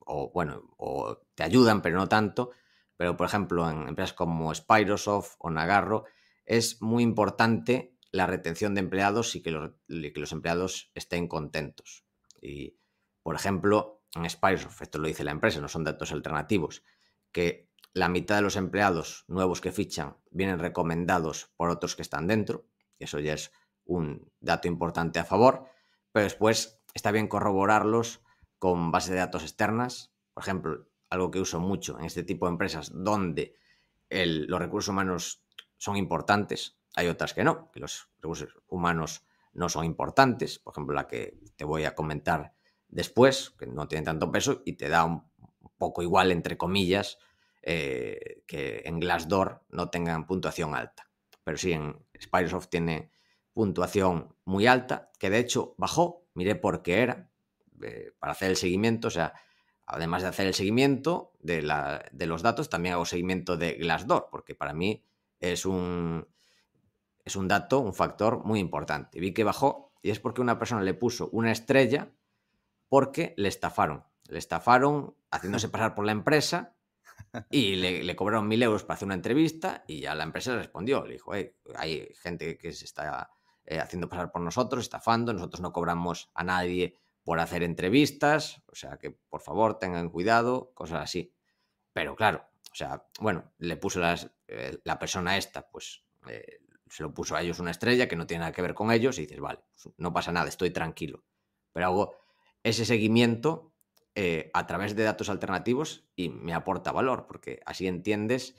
Speaker 2: o bueno, o te ayudan, pero no tanto. Pero, por ejemplo, en empresas como Spirosoft o Nagarro, es muy importante la retención de empleados y que los, empleados estén contentos. Y, por ejemplo, en Spirosoft, esto lo dice la empresa, no son datos alternativos, que la mitad de los empleados nuevos que fichan vienen recomendados por otros que están dentro. Eso ya es un dato importante a favor. Pero después está bien corroborarlos con bases de datos externas. Por ejemplo, algo que uso mucho en este tipo de empresas donde los recursos humanos son importantes. Hay otras que no, que los recursos humanos no son importantes. Por ejemplo, la que te voy a comentar después, que no tiene tanto peso y te da un poco igual, entre comillas, eh, que en Glassdoor no tengan puntuación alta. Pero sí, en Spiresoft tiene puntuación muy alta, que de hecho bajó, miré por qué era, eh, para hacer el seguimiento, o sea, además de hacer el seguimiento de, los datos, también hago seguimiento de Glassdoor, porque para mí es un, es un dato, un factor muy importante. Vi que bajó y es porque una persona le puso una estrella porque le estafaron. Le estafaron haciéndose <laughs> pasar por la empresa y le, cobraron mil euros para hacer una entrevista y ya la empresa respondió. Le dijo, hay gente que se está eh, haciendo pasar por nosotros, estafando, nosotros no cobramos a nadie por hacer entrevistas, o sea que por favor tengan cuidado, cosas así. Pero claro, o sea, bueno, le puso eh, la persona esta, pues eh, se lo puso a ellos una estrella que no tiene nada que ver con ellos y dices, vale, pues, no pasa nada, estoy tranquilo. Pero hago ese seguimiento eh, a través de datos alternativos y me aporta valor, porque así entiendes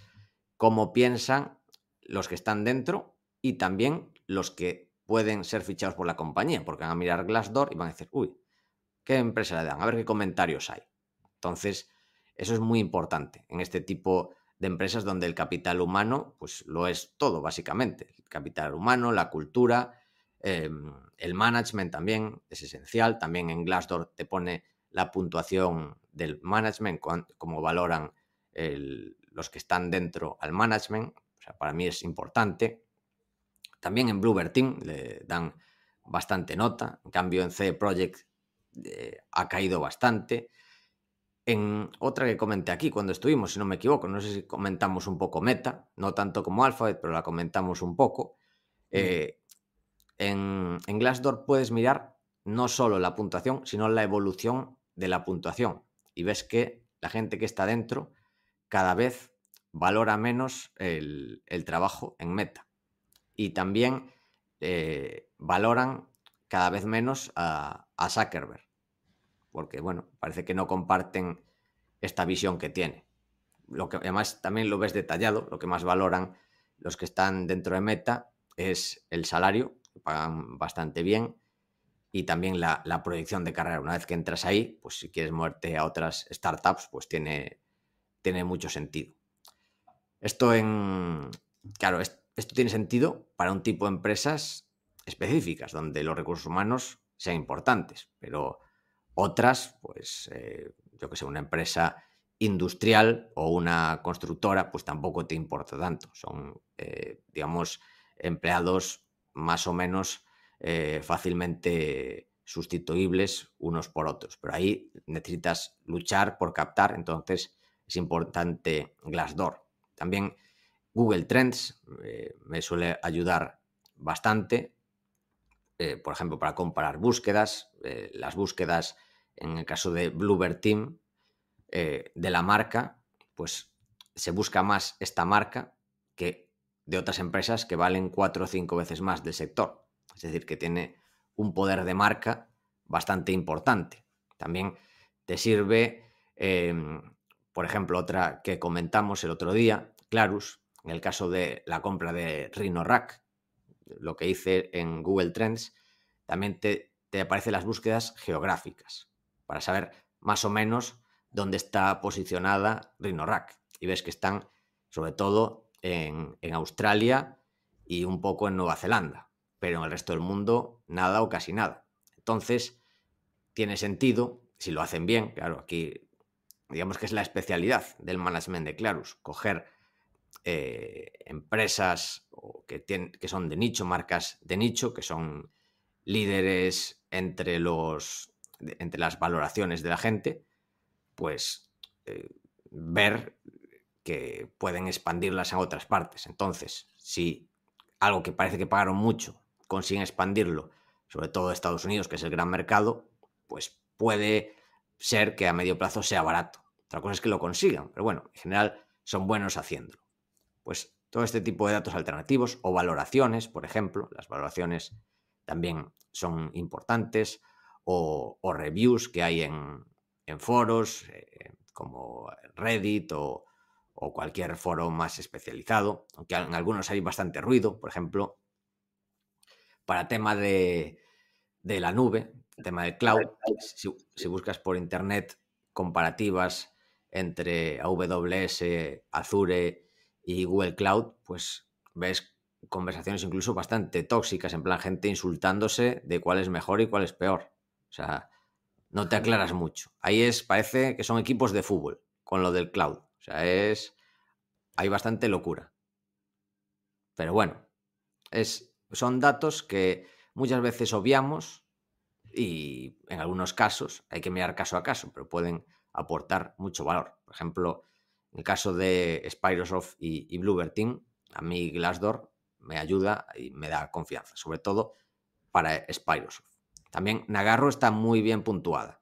Speaker 2: cómo piensan los que están dentro y también los que pueden ser fichados por la compañía, porque van a mirar Glassdoor y van a decir, uy, ¿qué empresa le dan? A ver qué comentarios hay. Entonces, eso es muy importante en este tipo de empresas donde el capital humano, pues lo es todo, básicamente. El capital humano, la cultura, em, el management también es esencial. También en Glassdoor te pone la puntuación del management, cómo valoran los que están dentro al management. para mí es importante. También en Bluebird Team le dan bastante nota. En cambio, en C Project eh, ha caído bastante. En otra que comenté aquí cuando estuvimos, si no me equivoco, no sé si comentamos un poco Meta, no tanto como Alphabet, pero la comentamos un poco. Eh, en, en Glassdoor puedes mirar no solo la puntuación, sino la evolución de la puntuación y ves que la gente que está dentro cada vez valora menos el, trabajo en meta y también eh, valoran cada vez menos a, Zuckerberg porque bueno, parece que no comparten esta visión que tiene. Lo que además también lo ves detallado, lo que más valoran los que están dentro de Meta es el salario, pagan bastante bien, y también la, proyección de carrera. Una vez que entras ahí, pues si quieres moverte a otras startups, pues tiene, tiene mucho sentido. Esto en. Claro, esto tiene sentido para un tipo de empresas específicas, donde los recursos humanos sean importantes, pero otras, pues eh, yo que sé, una empresa industrial o una constructora, pues tampoco te importa tanto. Son, eh, digamos, empleados más o menos eh, fácilmente sustituibles unos por otros. Pero ahí necesitas luchar por captar, entonces es importante Glassdoor. También Google Trends eh, me suele ayudar bastante, eh, por ejemplo, para comparar búsquedas, las búsquedas en el caso de Bluebird Team de la marca, pues se busca más esta marca que de otras empresas que valen cuatro o cinco veces más del sector. Es decir, que tiene un poder de marca bastante importante. También te sirve, em, por ejemplo, otra que comentamos el otro día, Clarus, en el caso de la compra de Rhino Rack, lo que hice en Google Trends, también te, aparecen las búsquedas geográficas para saber más o menos dónde está posicionada Rhino Rack. Y ves que están sobre todo en Australia y un poco en Nueva Zelanda pero en el resto del mundo nada o casi nada. Entonces, tiene sentido, si lo hacen bien, claro, aquí digamos que es la especialidad del management de Clarus, coger eh, empresas que, que son de nicho, marcas de nicho, que son líderes entre, los, entre las valoraciones de la gente, pues eh, ver que pueden expandirlas a otras partes. Entonces, si algo que parece que pagaron mucho consiguen expandirlo, sobre todo Estados Unidos, que es el gran mercado, pues puede ser que a medio plazo sea barato. Otra cosa es que lo consigan, pero bueno, en general son buenos haciéndolo. Pues todo este tipo de datos alternativos o valoraciones, por ejemplo, las valoraciones también son importantes, o, reviews que hay en, foros eh, como Reddit o, cualquier foro más especializado, aunque en algunos hay bastante ruido, por ejemplo, para tema de, la nube, tema del cloud. Si, buscas por internet comparativas entre AWS, Azure y Google Cloud, pues ves conversaciones incluso bastante tóxicas, en plan gente insultándose de cuál es mejor y cuál es peor. O sea, no te aclaras mucho. Ahí es, parece que son equipos de fútbol con lo del cloud. O sea, es. Hay bastante locura. Pero bueno, es, son datos que muchas veces obviamos y en algunos casos hay que mirar caso a caso, pero pueden aportar mucho valor. Por ejemplo, en el caso de Spirosoft y, y a mí Glassdoor me ayuda y me da confianza, sobre todo para Spirosoft. También Nagarro está muy bien puntuada.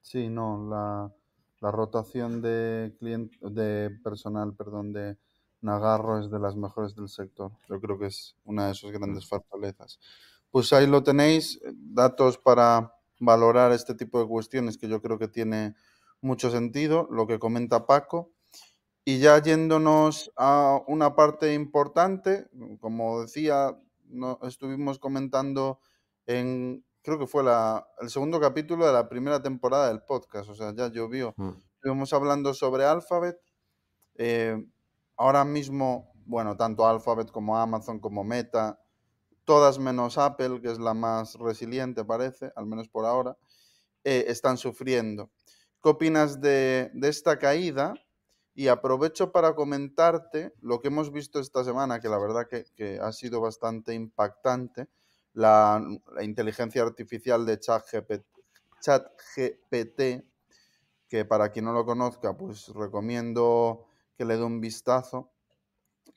Speaker 3: Sí, no, la, rotación de, client, de personal perdón, de, Nagarro es de las mejores del sector. Yo creo que es una de sus mm. grandes fortalezas. Pues ahí lo tenéis, eh, datos para valorar este tipo de cuestiones que yo creo que tiene mucho sentido, lo que comenta Paco. Y ya yéndonos a una parte importante, como decía, no, estuvimos comentando en, creo que fue la, el segundo capítulo de la primera temporada del podcast, o sea, ya llovió. Mm. Estuvimos hablando sobre Alphabet. Eh, ahora mismo, bueno, tanto Alphabet como Amazon como Meta, todas menos Apple, que es la más resiliente parece, al menos por ahora, eh, están sufriendo. ¿Qué opinas de, esta caída? Y aprovecho para comentarte lo que hemos visto esta semana, que la verdad que, ha sido bastante impactante, la, inteligencia artificial de ChatGPT, que para quien no lo conozca, pues recomiendo que le dé un vistazo.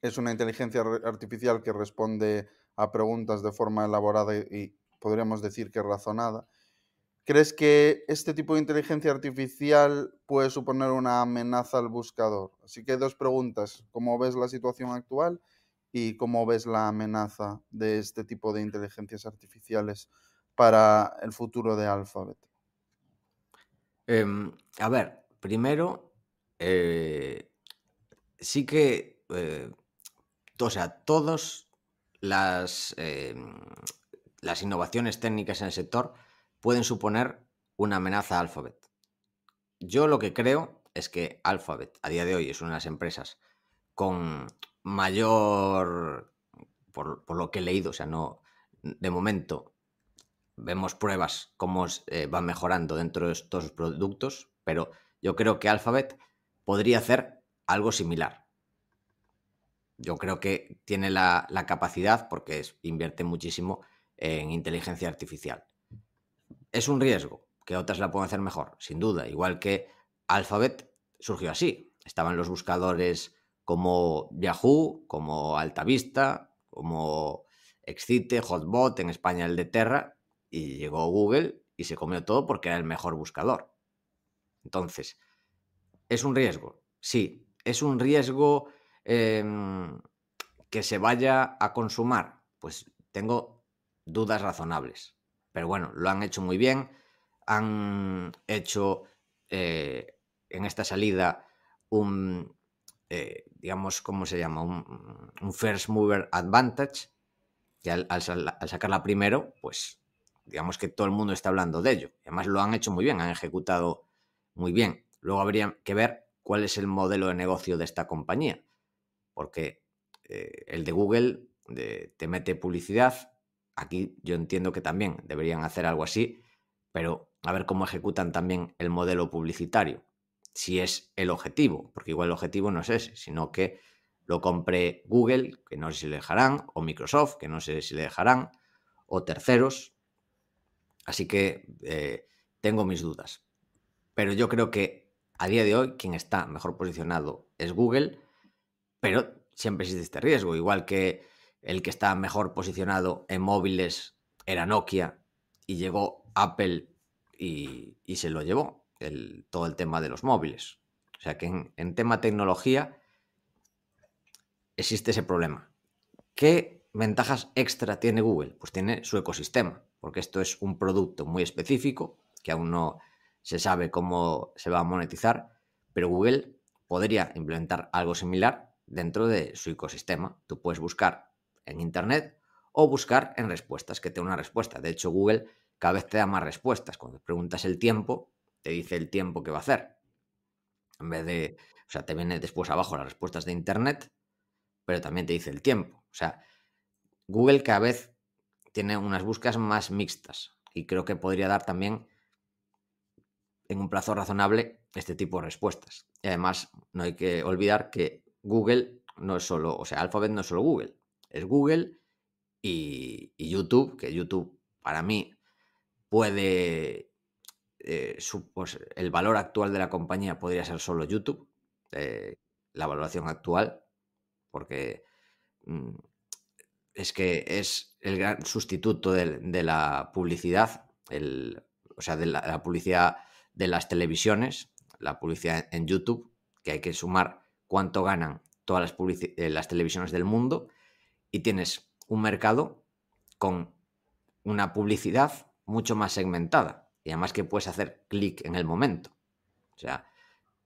Speaker 3: Es una inteligencia artificial que responde a preguntas de forma elaborada y podríamos decir que razonada. ¿Crees que este tipo de inteligencia artificial puede suponer una amenaza al buscador? Así que dos preguntas. ¿Cómo ves la situación actual y cómo ves la amenaza de este tipo de inteligencias artificiales para el futuro de
Speaker 2: Alphabet? Em, a ver, primero, eh, sí que, eh, o sea, todas las, eh, las innovaciones técnicas en el sector pueden suponer una amenaza a Alphabet. Yo lo que creo es que Alphabet a día de hoy es una de las empresas con mayor, por, lo que he leído, o sea, no, de momento vemos pruebas cómo eh, va mejorando dentro de estos productos, pero yo creo que Alphabet podría hacer algo similar. Yo creo que tiene la, capacidad, porque invierte muchísimo en inteligencia artificial. Es un riesgo, que otras la pueden hacer mejor, sin duda. Igual que Alphabet surgió así. Estaban los buscadores como Yahoo, como Altavista, como Excite, Hotbot, en España el de Terra, y llegó Google y se comió todo porque era el mejor buscador. Entonces, ¿es un riesgo? Sí, es un riesgo em, que se vaya a consumar. Pues tengo dudas razonables. Pero bueno, lo han hecho muy bien. Han hecho eh, en esta salida un, eh, digamos, ¿cómo se llama? Un, first mover advantage. Y al, al sacarla primero, pues digamos que todo el mundo está hablando de ello. Además lo han hecho muy bien, han ejecutado muy bien. Luego habría que ver cuál es el modelo de negocio de esta compañía. Porque eh, el de Google te mete publicidad. Aquí yo entiendo que también deberían hacer algo así, pero a ver cómo ejecutan también el modelo publicitario. Si es el objetivo, porque igual el objetivo no es ese, sino que lo compre Google, que no sé si le dejarán, o Microsoft, que no sé si le dejarán, o terceros. Así que eh, tengo mis dudas. Pero yo creo que a día de hoy quien está mejor posicionado es Google, pero siempre existe este riesgo, igual que el que está mejor posicionado en móviles era Nokia y llegó Apple y, se lo llevó todo el tema de los móviles. O sea que en tema tecnología existe ese problema. ¿Qué ventajas extra tiene Google? Pues tiene su ecosistema, porque esto es un producto muy específico que aún no se sabe cómo se va a monetizar, pero Google podría implementar algo similar dentro de su ecosistema. Tú puedes buscar en Internet o buscar en respuestas, que te una respuesta. De hecho, Google cada vez te da más respuestas. Cuando preguntas el tiempo, te dice el tiempo que va a hacer. En vez de, o sea, te viene después abajo las respuestas de Internet, pero también te dice el tiempo. O sea, Google cada vez tiene unas búsquedas más mixtas y creo que podría dar también en un plazo razonable este tipo de respuestas. Y además, no hay que olvidar que Google no es solo, o sea, Alphabet no es solo Google, es Google y, YouTube, que YouTube para mí puede, eh, pues, el valor actual de la compañía podría ser solo YouTube, eh, la valoración actual, porque mm, es que es el gran sustituto de, la publicidad, el, o sea, de la publicidad de las televisiones, la publicidad en YouTube, que hay que sumar cuánto ganan todas eh, las, televisiones del mundo, y tienes un mercado con una publicidad mucho más segmentada y además que puedes hacer clic en el momento. O sea,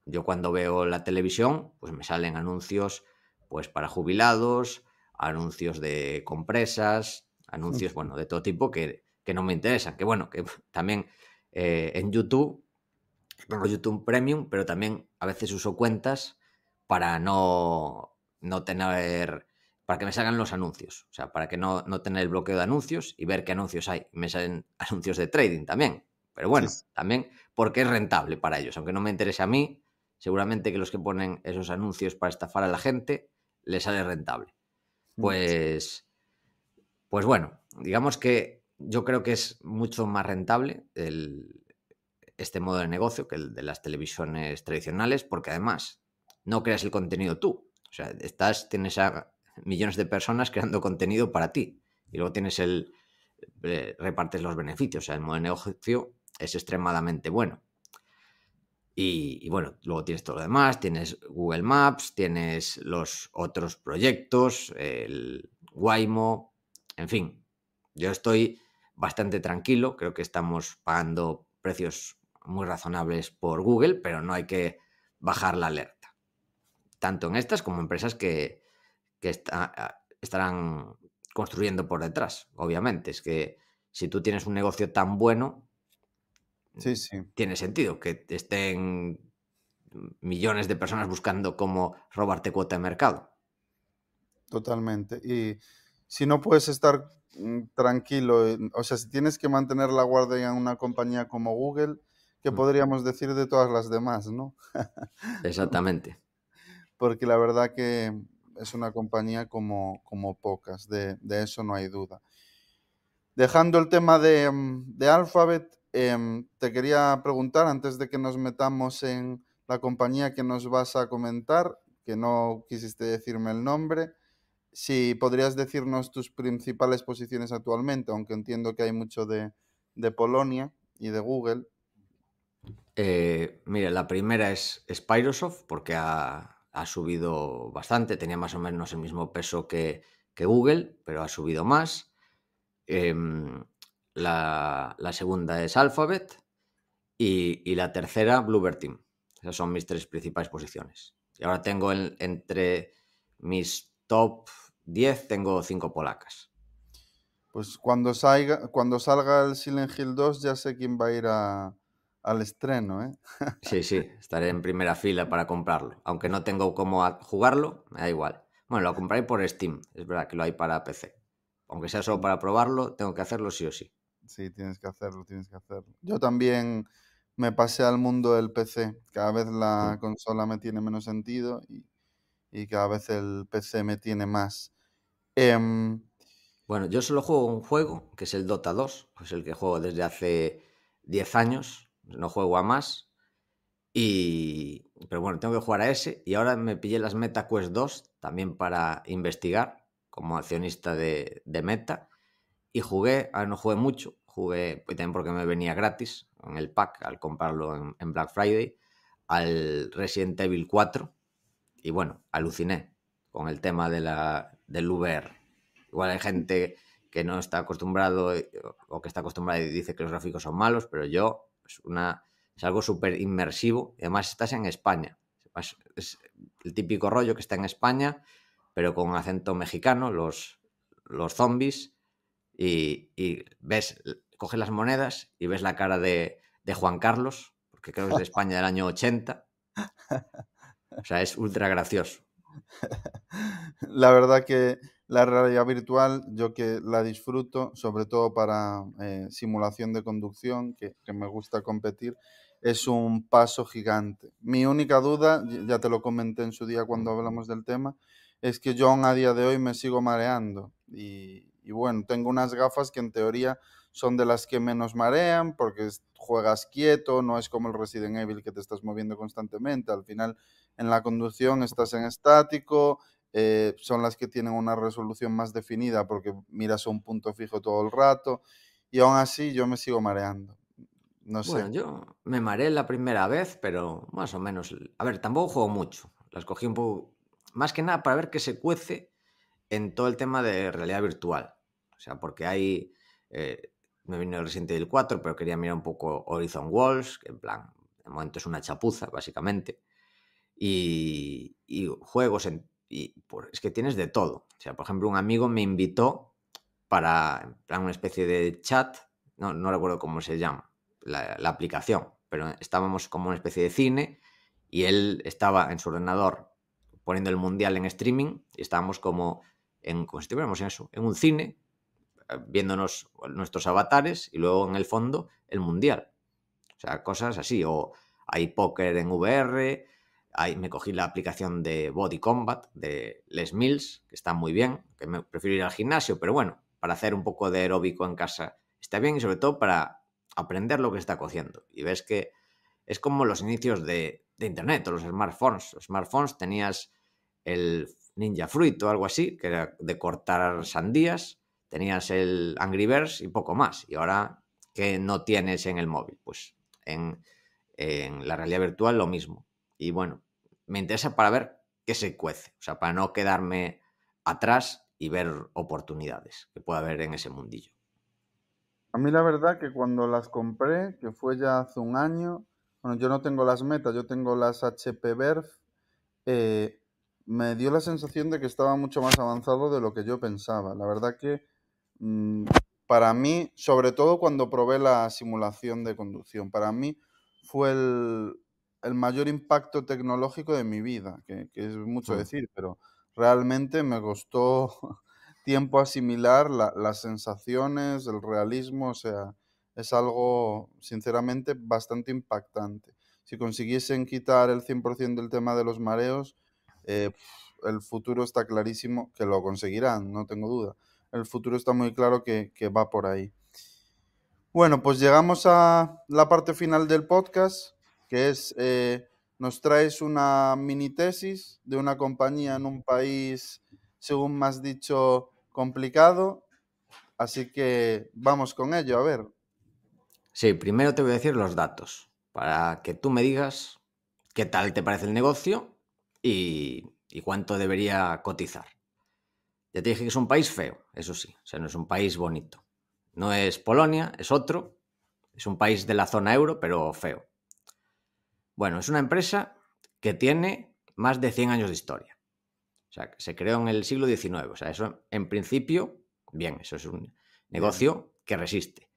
Speaker 2: yo cuando veo la televisión, pues me salen anuncios pues para jubilados, anuncios de compresas, anuncios, bueno, de todo tipo que, no me interesan. Que bueno, que también eh, en YouTube tengo YouTube Premium, pero también a veces uso cuentas para no, tener, para que me salgan los anuncios, o sea, para que no, no tener el bloqueo de anuncios y ver qué anuncios hay. Me salen <laughs> anuncios de trading también, pero bueno, también porque es rentable para ellos, aunque no me interese a mí, seguramente que los que ponen esos anuncios para estafar a la gente les sale rentable. Mm, pues, pues bueno, digamos que yo creo que es mucho más rentable el, este modo de negocio que el de las televisiones tradicionales, porque además no creas el contenido tú. O sea, estás, tienes a millones de personas creando contenido para ti. Y luego tienes el. Eh, repartes los beneficios. O sea, el modo de negocio es extremadamente bueno. Y, y, bueno, luego tienes todo lo demás, tienes Google Maps, tienes los otros proyectos, el Waymo, en fin. Yo estoy bastante tranquilo, creo que estamos pagando precios muy razonables por Google, pero no hay que bajar la alerta. Tanto en estas como en empresas que, que estarán construyendo por detrás, obviamente. Es que si tú tienes un negocio tan bueno, tiene sentido que estén millones de personas buscando cómo robarte cuota de mercado. Totalmente. Y
Speaker 3: si no puedes estar mm, tranquilo, eh, o sea, si tienes que mantener la guardia en una compañía como Google, que podríamos decir de todas las demás, ¿no? <laughs>
Speaker 2: Exactamente.
Speaker 3: Porque la verdad que es una compañía como, como pocas, de, eso no hay duda. Dejando el tema de, mm, de Alphabet, em, te quería preguntar, antes de que nos metamos en la compañía que nos vas a comentar, que no quisiste decirme el nombre, si podrías decirnos tus principales posiciones actualmente, aunque entiendo que hay mucho de, de Polonia y de
Speaker 2: Google, eh, mira, la primera es Spirosoft porque ha, subido bastante, tenía más o menos el mismo peso que, Google, pero ha subido más. Em, la, segunda es Alphabet y, la tercera Bluebird Team. Esas son mis tres principales posiciones. Y ahora tengo entre mis top 10, tengo cinco polacas.
Speaker 3: Pues cuando salga, cuando salga el Silent Hill 2 ya sé quién va a ir a, al estreno, ¿eh? <laughs>
Speaker 2: sí, sí, estaré en primera fila para comprarlo. Aunque no tengo cómo jugarlo, me da igual. Bueno, lo compraré por Steam, es verdad que lo hay para PC. Aunque sea solo para probarlo, tengo que hacerlo sí o sí. Sí, tienes que hacerlo, tienes que hacerlo.
Speaker 3: Yo también me pasé al mundo del PC. Cada vez la mm. consola me tiene menos sentido y, cada vez el PC me tiene más. Em,
Speaker 2: bueno, yo solo juego un juego, que es el Dota 2, es el que juego desde hace 10 años no juego a más. Y, pero bueno, tengo que jugar a ese. Y ahora me pillé las Meta Quest 2 también para investigar como accionista de, Meta. Y jugué, ah, no jugué mucho, jugué pues, también porque me venía gratis en el pack al comprarlo en, Black Friday, al Resident Evil 4. Y bueno, aluciné con el tema de la, del Uber Igual hay gente que no está acostumbrado eh, o que está acostumbrada y dice que los gráficos son malos, pero yo es, pues, una, es algo súper inmersivo. Además, estás en España. es el típico rollo que está en España, pero con acento mexicano, los, zombies. Y, ves, coges las monedas y ves la cara de, de Juan Carlos, porque creo que es de España del año 80. O sea, es ultra gracioso.
Speaker 3: <laughs> La verdad que la realidad virtual, yo que la disfruto, sobre todo para eh, simulación de conducción, que, me gusta competir, es un paso gigante. Mi única duda, ya te lo comenté en su día cuando hablamos del tema, es que yo aún a día de hoy me sigo mareando. y, bueno, tengo unas gafas que en teoría son de las que menos marean porque juegas quieto, no es como el Resident Evil que te estás moviendo constantemente. Al final en la conducción estás en estático, eh, son las que tienen una resolución más definida porque miras a un punto fijo todo el rato y aún así yo me sigo mareando. No sé. Bueno, yo
Speaker 2: me mareé la primera vez, pero más o menos. A ver, tampoco juego mucho. Las cogí un poco. Más que nada para ver qué se cuece en todo el tema de realidad virtual. O sea, porque hay. Eh, me vino el Resident Evil 4, pero quería mirar un poco Horizon Walls, que en plan, de momento es una chapuza, básicamente. Y, y juegos en y es que tienes de todo. O sea, por ejemplo, un amigo me invitó para una especie de chat, no, no recuerdo cómo se llama, la, aplicación, pero estábamos como una especie de cine y él estaba en su ordenador poniendo el mundial en streaming y estábamos como en, eso, en un cine, eh, viéndonos nuestros avatares y luego en el fondo el mundial. O sea, cosas así, o hay póker en VR, Ahí me cogí la aplicación de Body Combat de Les Mills, que está muy bien, que me prefiero ir al gimnasio, pero bueno, para hacer un poco de aeróbico en casa está bien y sobre todo para aprender lo que está cogiendo Y ves que es como los inicios de, Internet o los smartphones. Los smartphones tenías el Ninja Fruit o algo así, que era de cortar sandías, tenías el Angry Birds y poco más. Y ahora, ¿qué no tienes en el móvil? Pues en, en la realidad virtual lo mismo. Y bueno, me interesa para ver qué se cuece, o sea, para no quedarme atrás y ver oportunidades que pueda haber en ese mundillo.
Speaker 3: A mí la verdad que cuando las compré, que fue ya hace un año, bueno, yo no tengo las metas, yo tengo las HP Verf, eh, me dio la sensación de que estaba mucho más avanzado de lo que yo pensaba. La verdad que mm, para mí, sobre todo cuando probé la simulación de conducción, para mí fue el, el mayor impacto tecnológico de mi vida, que, es mucho decir, pero realmente me costó <laughs> tiempo asimilar las sensaciones, el realismo, o sea, es algo sinceramente bastante impactante. Si consiguiesen quitar el 100% del tema de los mareos, eh, el futuro está clarísimo que lo conseguirán, no tengo duda. El futuro está muy claro que va por ahí. Bueno, pues llegamos a la parte final del podcast que es, eh, nos traes una mini
Speaker 2: tesis
Speaker 3: de una compañía en un país, según más dicho, complicado. Así que vamos con ello, a ver.
Speaker 2: Sí, primero te voy a decir los datos, para que tú me digas qué tal te parece el negocio y, y cuánto debería cotizar. Ya te dije que es un país feo, eso sí, o sea, no es un país bonito. No es Polonia, es otro, es un país de la zona euro, pero feo. Bueno, es una empresa que tiene más de 100 años de historia. O sea, se creó en el siglo XIX. O sea, eso en principio, bien, eso es un negocio que resiste.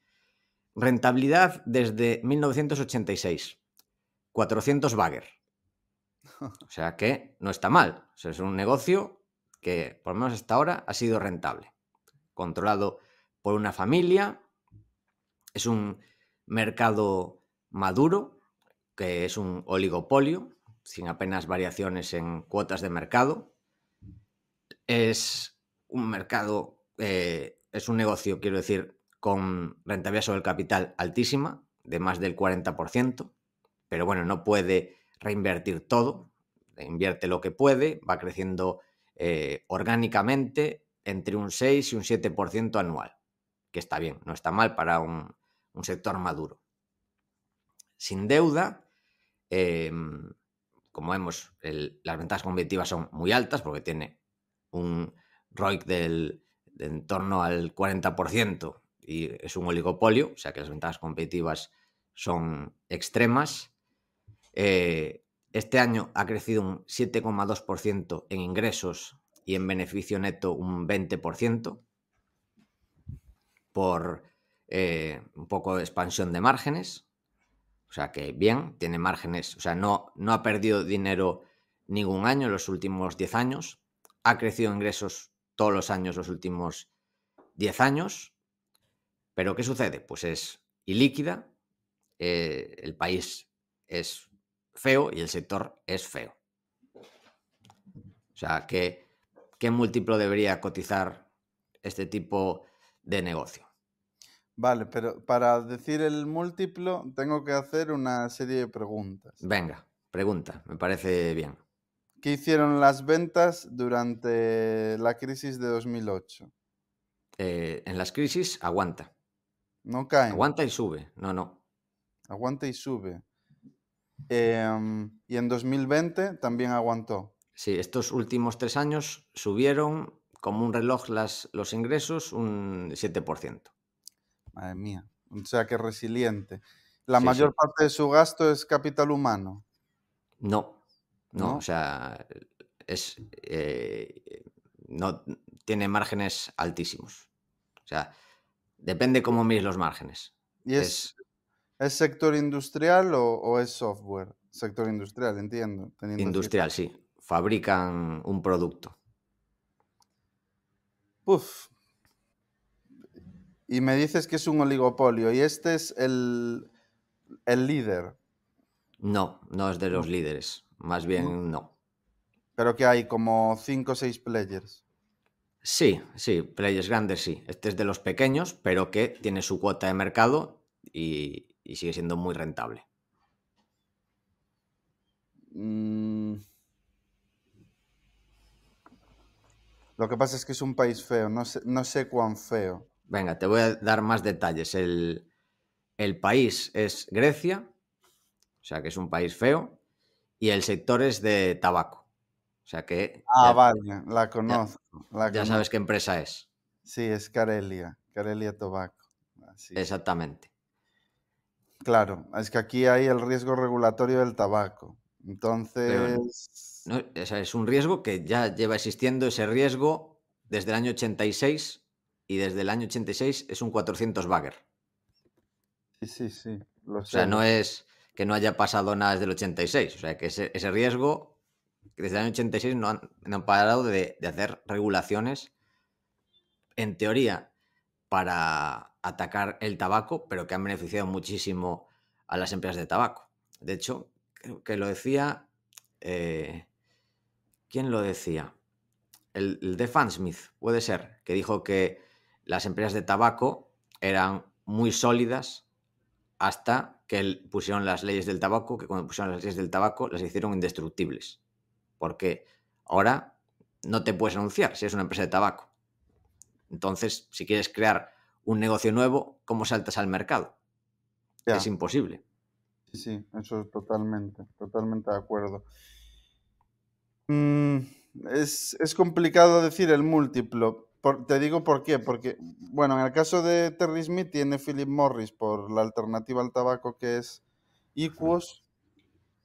Speaker 2: Rentabilidad desde 1986. 400 bagger. O sea que no está mal. es un negocio que, por lo menos hasta ahora, ha sido rentable. Controlado por una familia. Es un mercado maduro que es un oligopolio, sin apenas variaciones en cuotas de mercado. Es un mercado, eh, es un negocio, quiero decir, con rentabilidad sobre el capital altísima, de más del 40%, pero bueno, no puede reinvertir todo, invierte lo que puede, va creciendo eh, orgánicamente entre un 6 y un 7% anual, que está bien, no está mal para un sector maduro sin deuda. Em, como vemos, las ventajas competitivas son muy altas porque tiene un ROIC del, de en torno al 40% y es un oligopolio, o sea que las ventajas competitivas son extremas. Eh, este año ha crecido un 7,2% en ingresos y en beneficio neto un 20% por eh, un poco de expansión de márgenes. O sea que bien, tiene márgenes. O sea, no, no ha perdido dinero ningún año en los últimos 10 años. Ha crecido ingresos todos los años los últimos 10 años. Pero ¿qué sucede? Pues es ilíquida, eh, el país es feo y el sector es feo. O sea, qué múltiplo debería cotizar este tipo de negocio?
Speaker 3: Vale, pero para decir el
Speaker 2: múltiplo
Speaker 3: tengo que hacer una serie de preguntas.
Speaker 2: Venga, pregunta, me parece bien.
Speaker 3: ¿Qué hicieron las ventas durante la crisis de 2008?
Speaker 2: Eh, en las crisis aguanta.
Speaker 3: No cae. Aguanta y sube, no, no. Aguanta y sube. Em, y en 2020 también aguantó.
Speaker 2: Sí, estos últimos tres años subieron como un reloj las, los ingresos un 7%. Madre mía. O sea, que resiliente. ¿La mayor parte
Speaker 3: de su gasto es capital humano?
Speaker 2: No, no, o sea, es. Eh, no tiene márgenes altísimos. O sea, depende cómo mires los márgenes.
Speaker 3: ¿Y es, sector industrial o, es software? Sector industrial, entiendo. Industrial,
Speaker 2: sí. Fabrican un producto.
Speaker 3: Uf, y me dices que es un oligopolio y este es el, líder.
Speaker 2: No, no es de los líderes, más bien no.
Speaker 3: Pero que hay como 5 o 6 players.
Speaker 2: Sí, sí, players grandes sí. Este es de los pequeños, pero que tiene su cuota de mercado y, sigue siendo muy rentable.
Speaker 3: Mm. Lo que pasa es que es un país feo, no sé cuán
Speaker 2: feo. Venga, te voy a dar más detalles. El, país es Grecia, o sea que es un país feo, y el sector es de tabaco. O sea que.
Speaker 3: Ah, vale, la conozco. Ya, ya sabes
Speaker 2: qué empresa es. Sí, es
Speaker 3: Carelia, Carelia Tobacco.
Speaker 2: Exactamente.
Speaker 3: Claro, es que aquí hay el riesgo regulatorio del tabaco. Entonces.
Speaker 2: es un riesgo que ya lleva existiendo ese riesgo desde el año 86 y desde el año 86 es un 400 bagger. Sí, sí, sí. o sea, no es que no haya pasado nada desde el 86. O sea, que ese, ese riesgo, desde el año 86 no han, no han parado de, hacer regulaciones, en teoría, para atacar el tabaco, pero que han beneficiado muchísimo a las empresas de tabaco. De hecho, creo que lo decía. Eh, ¿Quién lo decía? El, el, de Fansmith, puede ser, que dijo que las empresas de tabaco eran muy sólidas hasta que pusieron las leyes del tabaco, que cuando pusieron las leyes del tabaco las hicieron indestructibles. Porque ahora no te puedes anunciar si es una empresa de tabaco. Entonces, si quieres crear un negocio nuevo, ¿cómo saltas al mercado? Es imposible. Sí, sí, eso es totalmente,
Speaker 3: totalmente de acuerdo. Mm, es, es, complicado decir el múltiplo te digo por qué, porque, bueno, en el caso de Terry Smith tiene Philip Morris por la alternativa al tabaco que es Equus.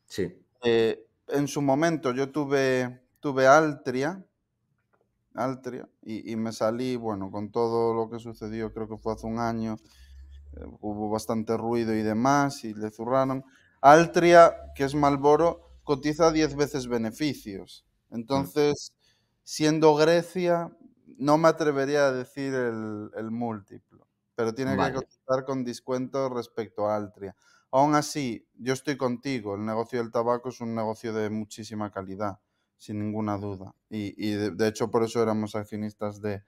Speaker 3: Sí. Eh, en su momento yo tuve, tuve Altria, Altria y, me salí, bueno, con todo lo que sucedió, creo que fue hace un año, eh, hubo bastante ruido y demás, y le zurraron. Altria, que es Malboro, cotiza 10 veces beneficios. Mm. Entonces, siendo Grecia, no me atrevería a decir el, múltiplo, pero tiene que contar con descuento respecto a Altria. Aún así, yo estoy contigo, el negocio del tabaco es un negocio de muchísima calidad, sin ninguna duda. Y, de, hecho por eso éramos accionistas de,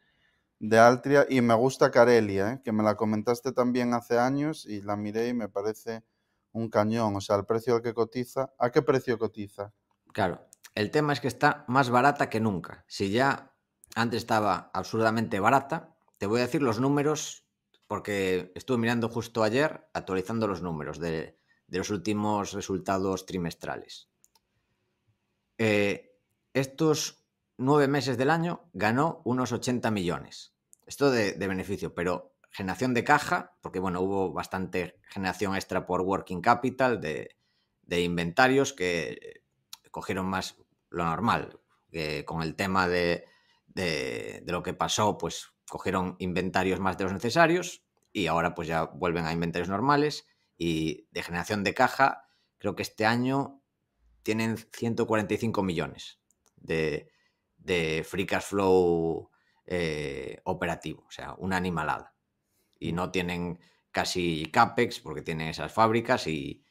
Speaker 3: Altria y me gusta Carelia, ¿eh? que me la comentaste también hace años y la miré y me parece un cañón, o sea, el precio al que cotiza, ¿a qué precio cotiza?
Speaker 2: Claro, el tema es que está más barata que nunca. Si ya antes estaba absurdamente barata. Te voy a decir los números porque estuve mirando justo ayer actualizando los números de, los últimos resultados trimestrales. Eh, estos nueve meses del año ganó unos 80 millones. Esto de, beneficio, pero generación de caja, porque bueno, hubo bastante generación extra por working capital de, inventarios que cogieron más lo normal, con el tema de, de, lo que pasó, pues cogieron inventarios más de los necesarios y ahora pues ya vuelven a inventarios normales y de generación de caja, creo que este año tienen 145 millones de, free cash flow eh, operativo, o sea, una animalada. Y no tienen casi CAPEX porque tienen esas fábricas y,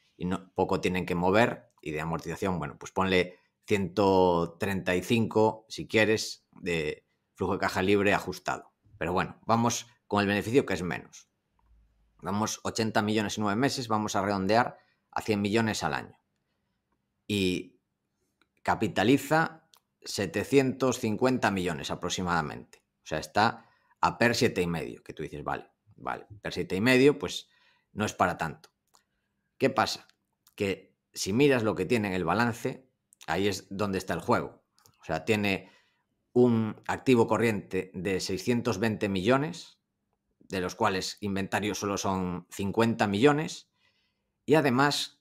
Speaker 2: poco tienen que mover y de amortización, bueno, pues ponle 135 si quieres de flujo de caja libre ajustado. Pero bueno, vamos con el beneficio que es menos. Vamos 80 millones en nueve meses, vamos a redondear a 100 millones al año. Y capitaliza 750 millones aproximadamente. O sea, está a per 7,5, que tú dices, vale, vale, per 7,5 pues no es para tanto. ¿Qué pasa? Que si miras lo que tiene en el balance, ahí es donde está el juego. O sea, tiene un activo corriente de 620 millones, de los cuales inventarios solo son 50 millones, y además,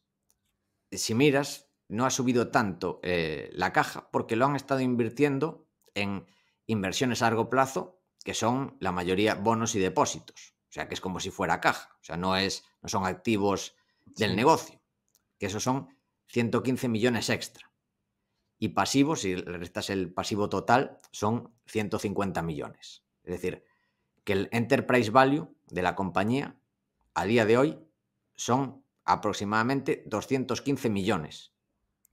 Speaker 2: si miras, no ha subido tanto eh, la caja porque lo han estado invirtiendo en inversiones a largo plazo, que son la mayoría bonos y depósitos. O sea, que es como si fuera caja. O sea, no, es, no son activos del negocio, que esos son 115 millones extra y pasivo, si le restas el pasivo total, son 150 millones. Es decir, que el enterprise value de la compañía a día de hoy son aproximadamente 215 millones.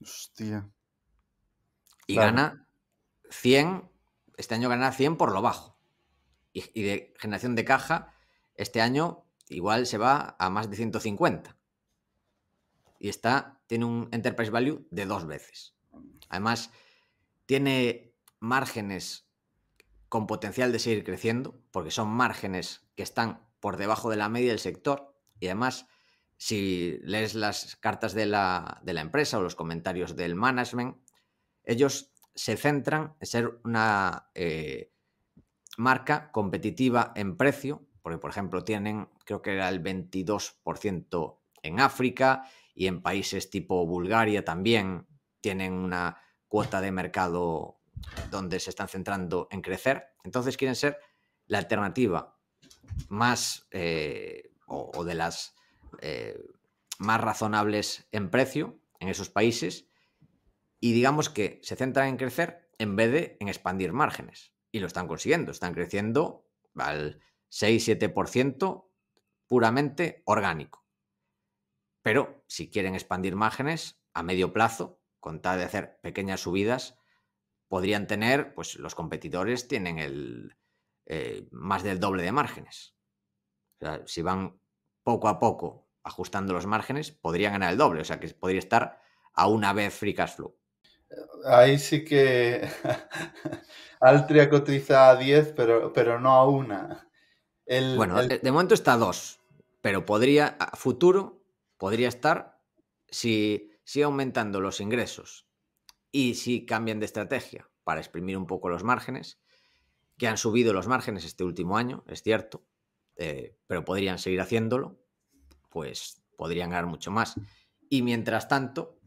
Speaker 2: Hostia. Y gana 100, este año gana 100 por lo bajo. Y, y, de generación de caja, este año igual se va a más de 150. Y está, tiene un enterprise value de dos veces. Además, tiene márgenes con potencial de seguir creciendo, porque son márgenes que están por debajo de la media del sector y además si lees las cartas de la, empresa o los comentarios del management, ellos se centran en ser una eh, marca competitiva en precio, porque por ejemplo tienen, creo que era el 22% en África y en países tipo Bulgaria también tienen una cuota de mercado donde se están centrando en crecer, entonces quieren ser la alternativa más eh, o, de las eh, más razonables en precio en esos países y digamos que se centran en crecer en vez de en expandir márgenes. Y lo están consiguiendo, están creciendo al 6-7% puramente orgánico. Pero si quieren expandir márgenes a medio plazo, con tal de hacer pequeñas subidas, podrían tener, pues los competidores tienen el, eh, más del doble de márgenes. O sea, si van poco a poco ajustando los márgenes, podrían ganar el doble, o sea que podría estar a una vez free cash flow.
Speaker 3: Ahí sí que <laughs> Altria cotiza a 10, pero, pero no a una.
Speaker 2: bueno, de momento está a 2, pero podría, futuro, podría estar si sigue aumentando los ingresos y si cambian de estrategia para exprimir un poco los márgenes, que han subido los márgenes este último año, es cierto, eh, pero podrían seguir haciéndolo, pues podrían ganar mucho más. Y mientras tanto,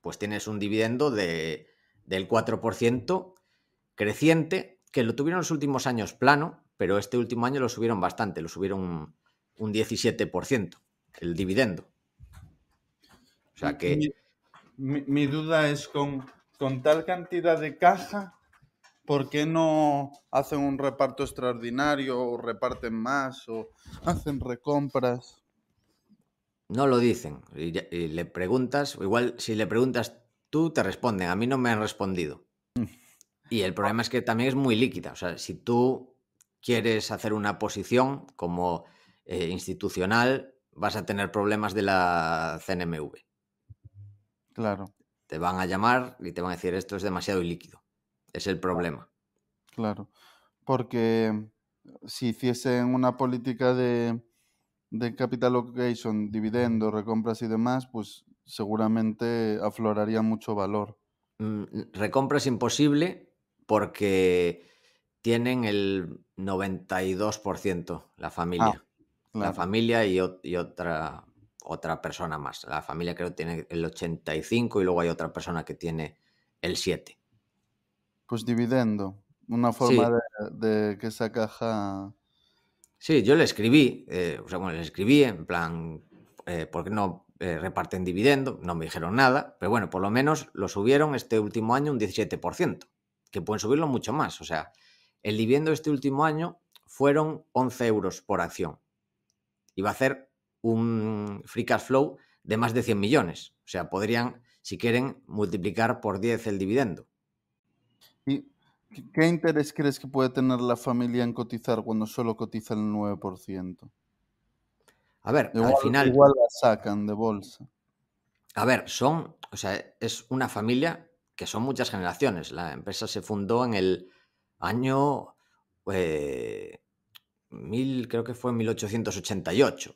Speaker 2: pues tienes un dividendo de, del 4% creciente, que lo tuvieron los últimos años plano, pero este último año lo subieron bastante, lo subieron un, un 17% el dividendo sea que...
Speaker 3: Mi, duda es con, tal cantidad de caja, ¿por qué no hacen un reparto extraordinario o reparten más o hacen recompras?
Speaker 2: No lo dicen. Y, le preguntas, igual si le preguntas tú, te responden. A mí no me han respondido. Mm. Y el problema es que también es muy líquida. O sea, si tú quieres hacer una posición como eh, institucional, vas a tener problemas de la CNMV. Claro. Te van a llamar y te van a decir esto es demasiado ilíquido. Es el problema. Claro. Porque eh, si
Speaker 3: hiciesen una política de, de capital location, dividendos, recompras y
Speaker 2: demás, pues seguramente afloraría mucho valor. Mm, recompra es imposible porque tienen el 92% la ah, familia. La familia y, otra otra persona más. La familia creo que tiene el 85 y luego hay otra persona que tiene el 7.
Speaker 3: Pues dividendo, una forma
Speaker 2: de, que esa caja... Sí, yo le escribí, eh, o sea, bueno, le escribí en plan, eh, ¿por qué no eh, reparten dividendo? No me dijeron nada, pero bueno, por lo menos lo subieron este último año un 17%, que pueden subirlo mucho más. O sea, el dividendo este último año fueron 11 euros por acción. Iba a hacer un free cash flow de más de 100 millones. O sea, podrían, si quieren, multiplicar por 10 el dividendo. ¿Y qué interés
Speaker 3: crees que puede tener la familia en cotizar cuando solo
Speaker 2: cotiza el 9%? A ver, al final. Igual la sacan de bolsa. A ver, son, o sea, es una familia que son muchas generaciones. La empresa se fundó en el año eh, mil, creo que fue en 1888.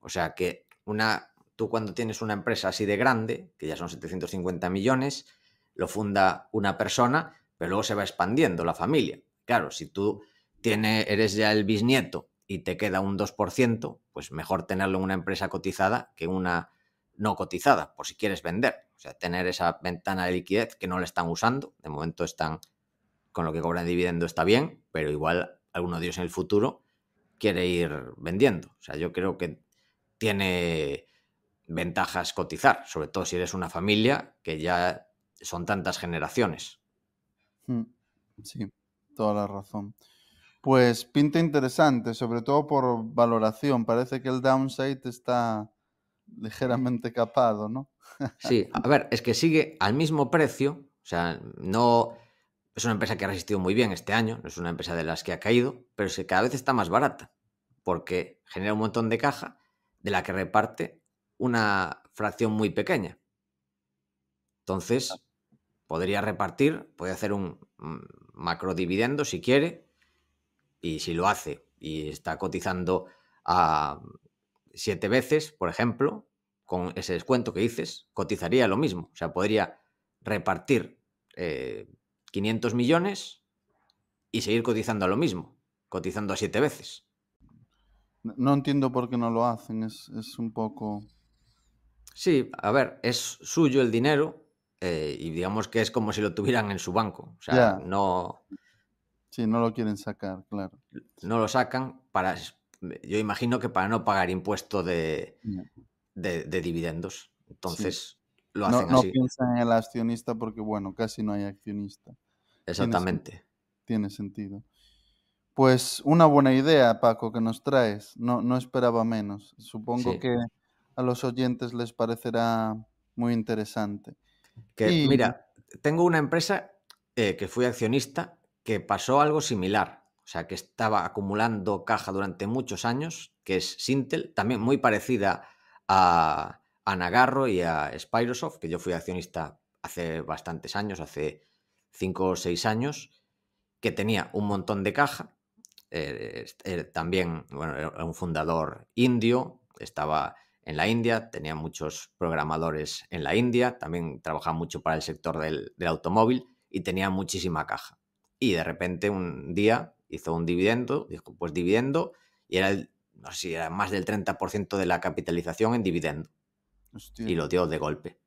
Speaker 2: O sea que una, tú cuando tienes una empresa así de grande, que ya son 750 millones, lo funda una persona, pero luego se va expandiendo la familia. Claro, si tú tienes, eres ya el bisnieto y te queda un 2%, pues mejor tenerlo en una empresa cotizada que una no cotizada, por si quieres vender. O sea, tener esa ventana de liquidez que no la están usando. De momento están con lo que cobran dividendo está bien, pero igual alguno de ellos en el futuro quiere ir vendiendo. O sea, yo creo que tiene ventajas cotizar, sobre todo si eres una familia que ya son tantas generaciones.
Speaker 3: Mm, sí, toda la razón. Pues pinta interesante, sobre todo por valoración. Parece que el downside está ligeramente capado, ¿no?
Speaker 2: <laughs> Sí, a ver, es que sigue al mismo precio, o sea, no es una empresa que ha resistido muy bien este año, no es una empresa de las que ha caído, pero es que cada vez está más barata, porque genera un montón de caja de la que reparte una fracción muy pequeña. Entonces, podría repartir, puede hacer un macro dividendo si quiere, y si lo hace y está cotizando a siete veces, por ejemplo, con ese descuento que dices, cotizaría lo mismo. O sea, podría repartir 500 eh, millones y seguir cotizando a lo mismo, cotizando a siete veces.
Speaker 3: No entiendo por qué no lo hacen, es, un poco...
Speaker 2: Sí, a ver, es suyo el dinero eh, y digamos que es como si lo tuvieran en su banco. O sea, no... Sí, no lo quieren sacar, claro. No lo sacan para... Yo imagino que para no pagar impuesto de, dividendos. Entonces, lo hacen así. No
Speaker 3: piensan en el accionista porque, bueno, casi no hay accionista. Exactamente. tiene sentido. Pues una buena idea, Paco, que nos traes. No, no esperaba menos. Supongo que a los oyentes les parecerá muy interesante. Que, Mira,
Speaker 2: tengo una empresa eh, que fui accionista que pasó algo similar. O sea, que estaba acumulando caja durante muchos años, que es Sintel, también muy parecida a, a Nagarro y a Spyrosoft, que yo fui accionista hace bastantes años, hace cinco o seis años, que tenía un montón de caja eh, eh, también era un fundador indio, estaba en la India, tenía muchos programadores en la India, también trabajaba mucho para el sector del, automóvil y tenía muchísima caja. Y de repente un día hizo un dividendo, dijo pues dividendo, y era, no sé si era más del 30% de la capitalización en dividendo. Y lo dio de golpe.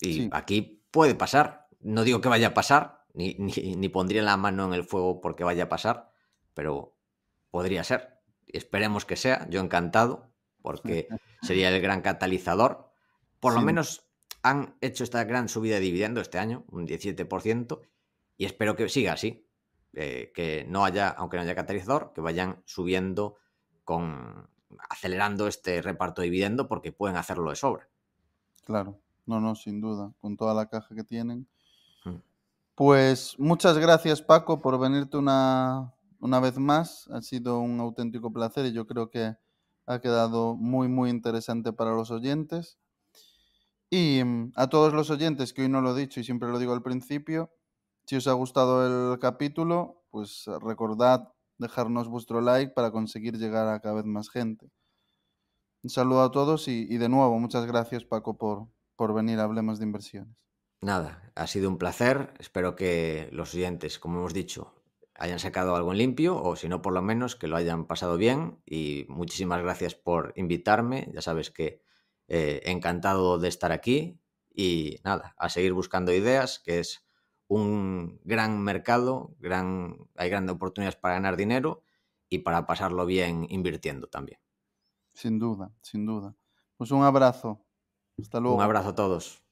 Speaker 2: Y aquí puede pasar, no digo que vaya a pasar, <laughs> Ni, ni, pondría la mano en el fuego porque vaya a pasar, pero podría ser. Esperemos que sea, yo encantado, porque <laughs> sería el gran catalizador. Por lo menos han hecho esta gran subida de dividendo este año, un 17%, y espero que siga así, eh, que no haya, aunque no haya catalizador, que vayan subiendo con acelerando este reparto de dividendo porque pueden hacerlo de sobra.
Speaker 3: Claro, no, no, sin duda, con toda la caja que tienen pues muchas gracias Paco por venirte una, vez más. Ha sido un auténtico placer y yo creo que ha quedado muy, muy interesante para los oyentes. Y mm, a todos los oyentes, que hoy no lo he dicho y siempre lo digo al principio, si os ha gustado el capítulo, pues recordad dejarnos vuestro like para conseguir llegar a cada vez más gente. Un saludo a todos y, de nuevo, muchas gracias Paco por, por venir a Hablemos de Inversiones
Speaker 2: nada, ha sido un placer. Espero que los oyentes, como hemos dicho, hayan sacado algo en limpio o si no, por lo menos que lo hayan pasado bien. Y muchísimas gracias por invitarme. Ya sabes que eh, encantado de estar aquí. Y nada, a seguir buscando ideas, que es un gran mercado, gran, hay grandes oportunidades para ganar dinero y para pasarlo bien invirtiendo también.
Speaker 3: Sin duda, sin duda. Pues un abrazo. Hasta luego. Un
Speaker 2: abrazo a todos.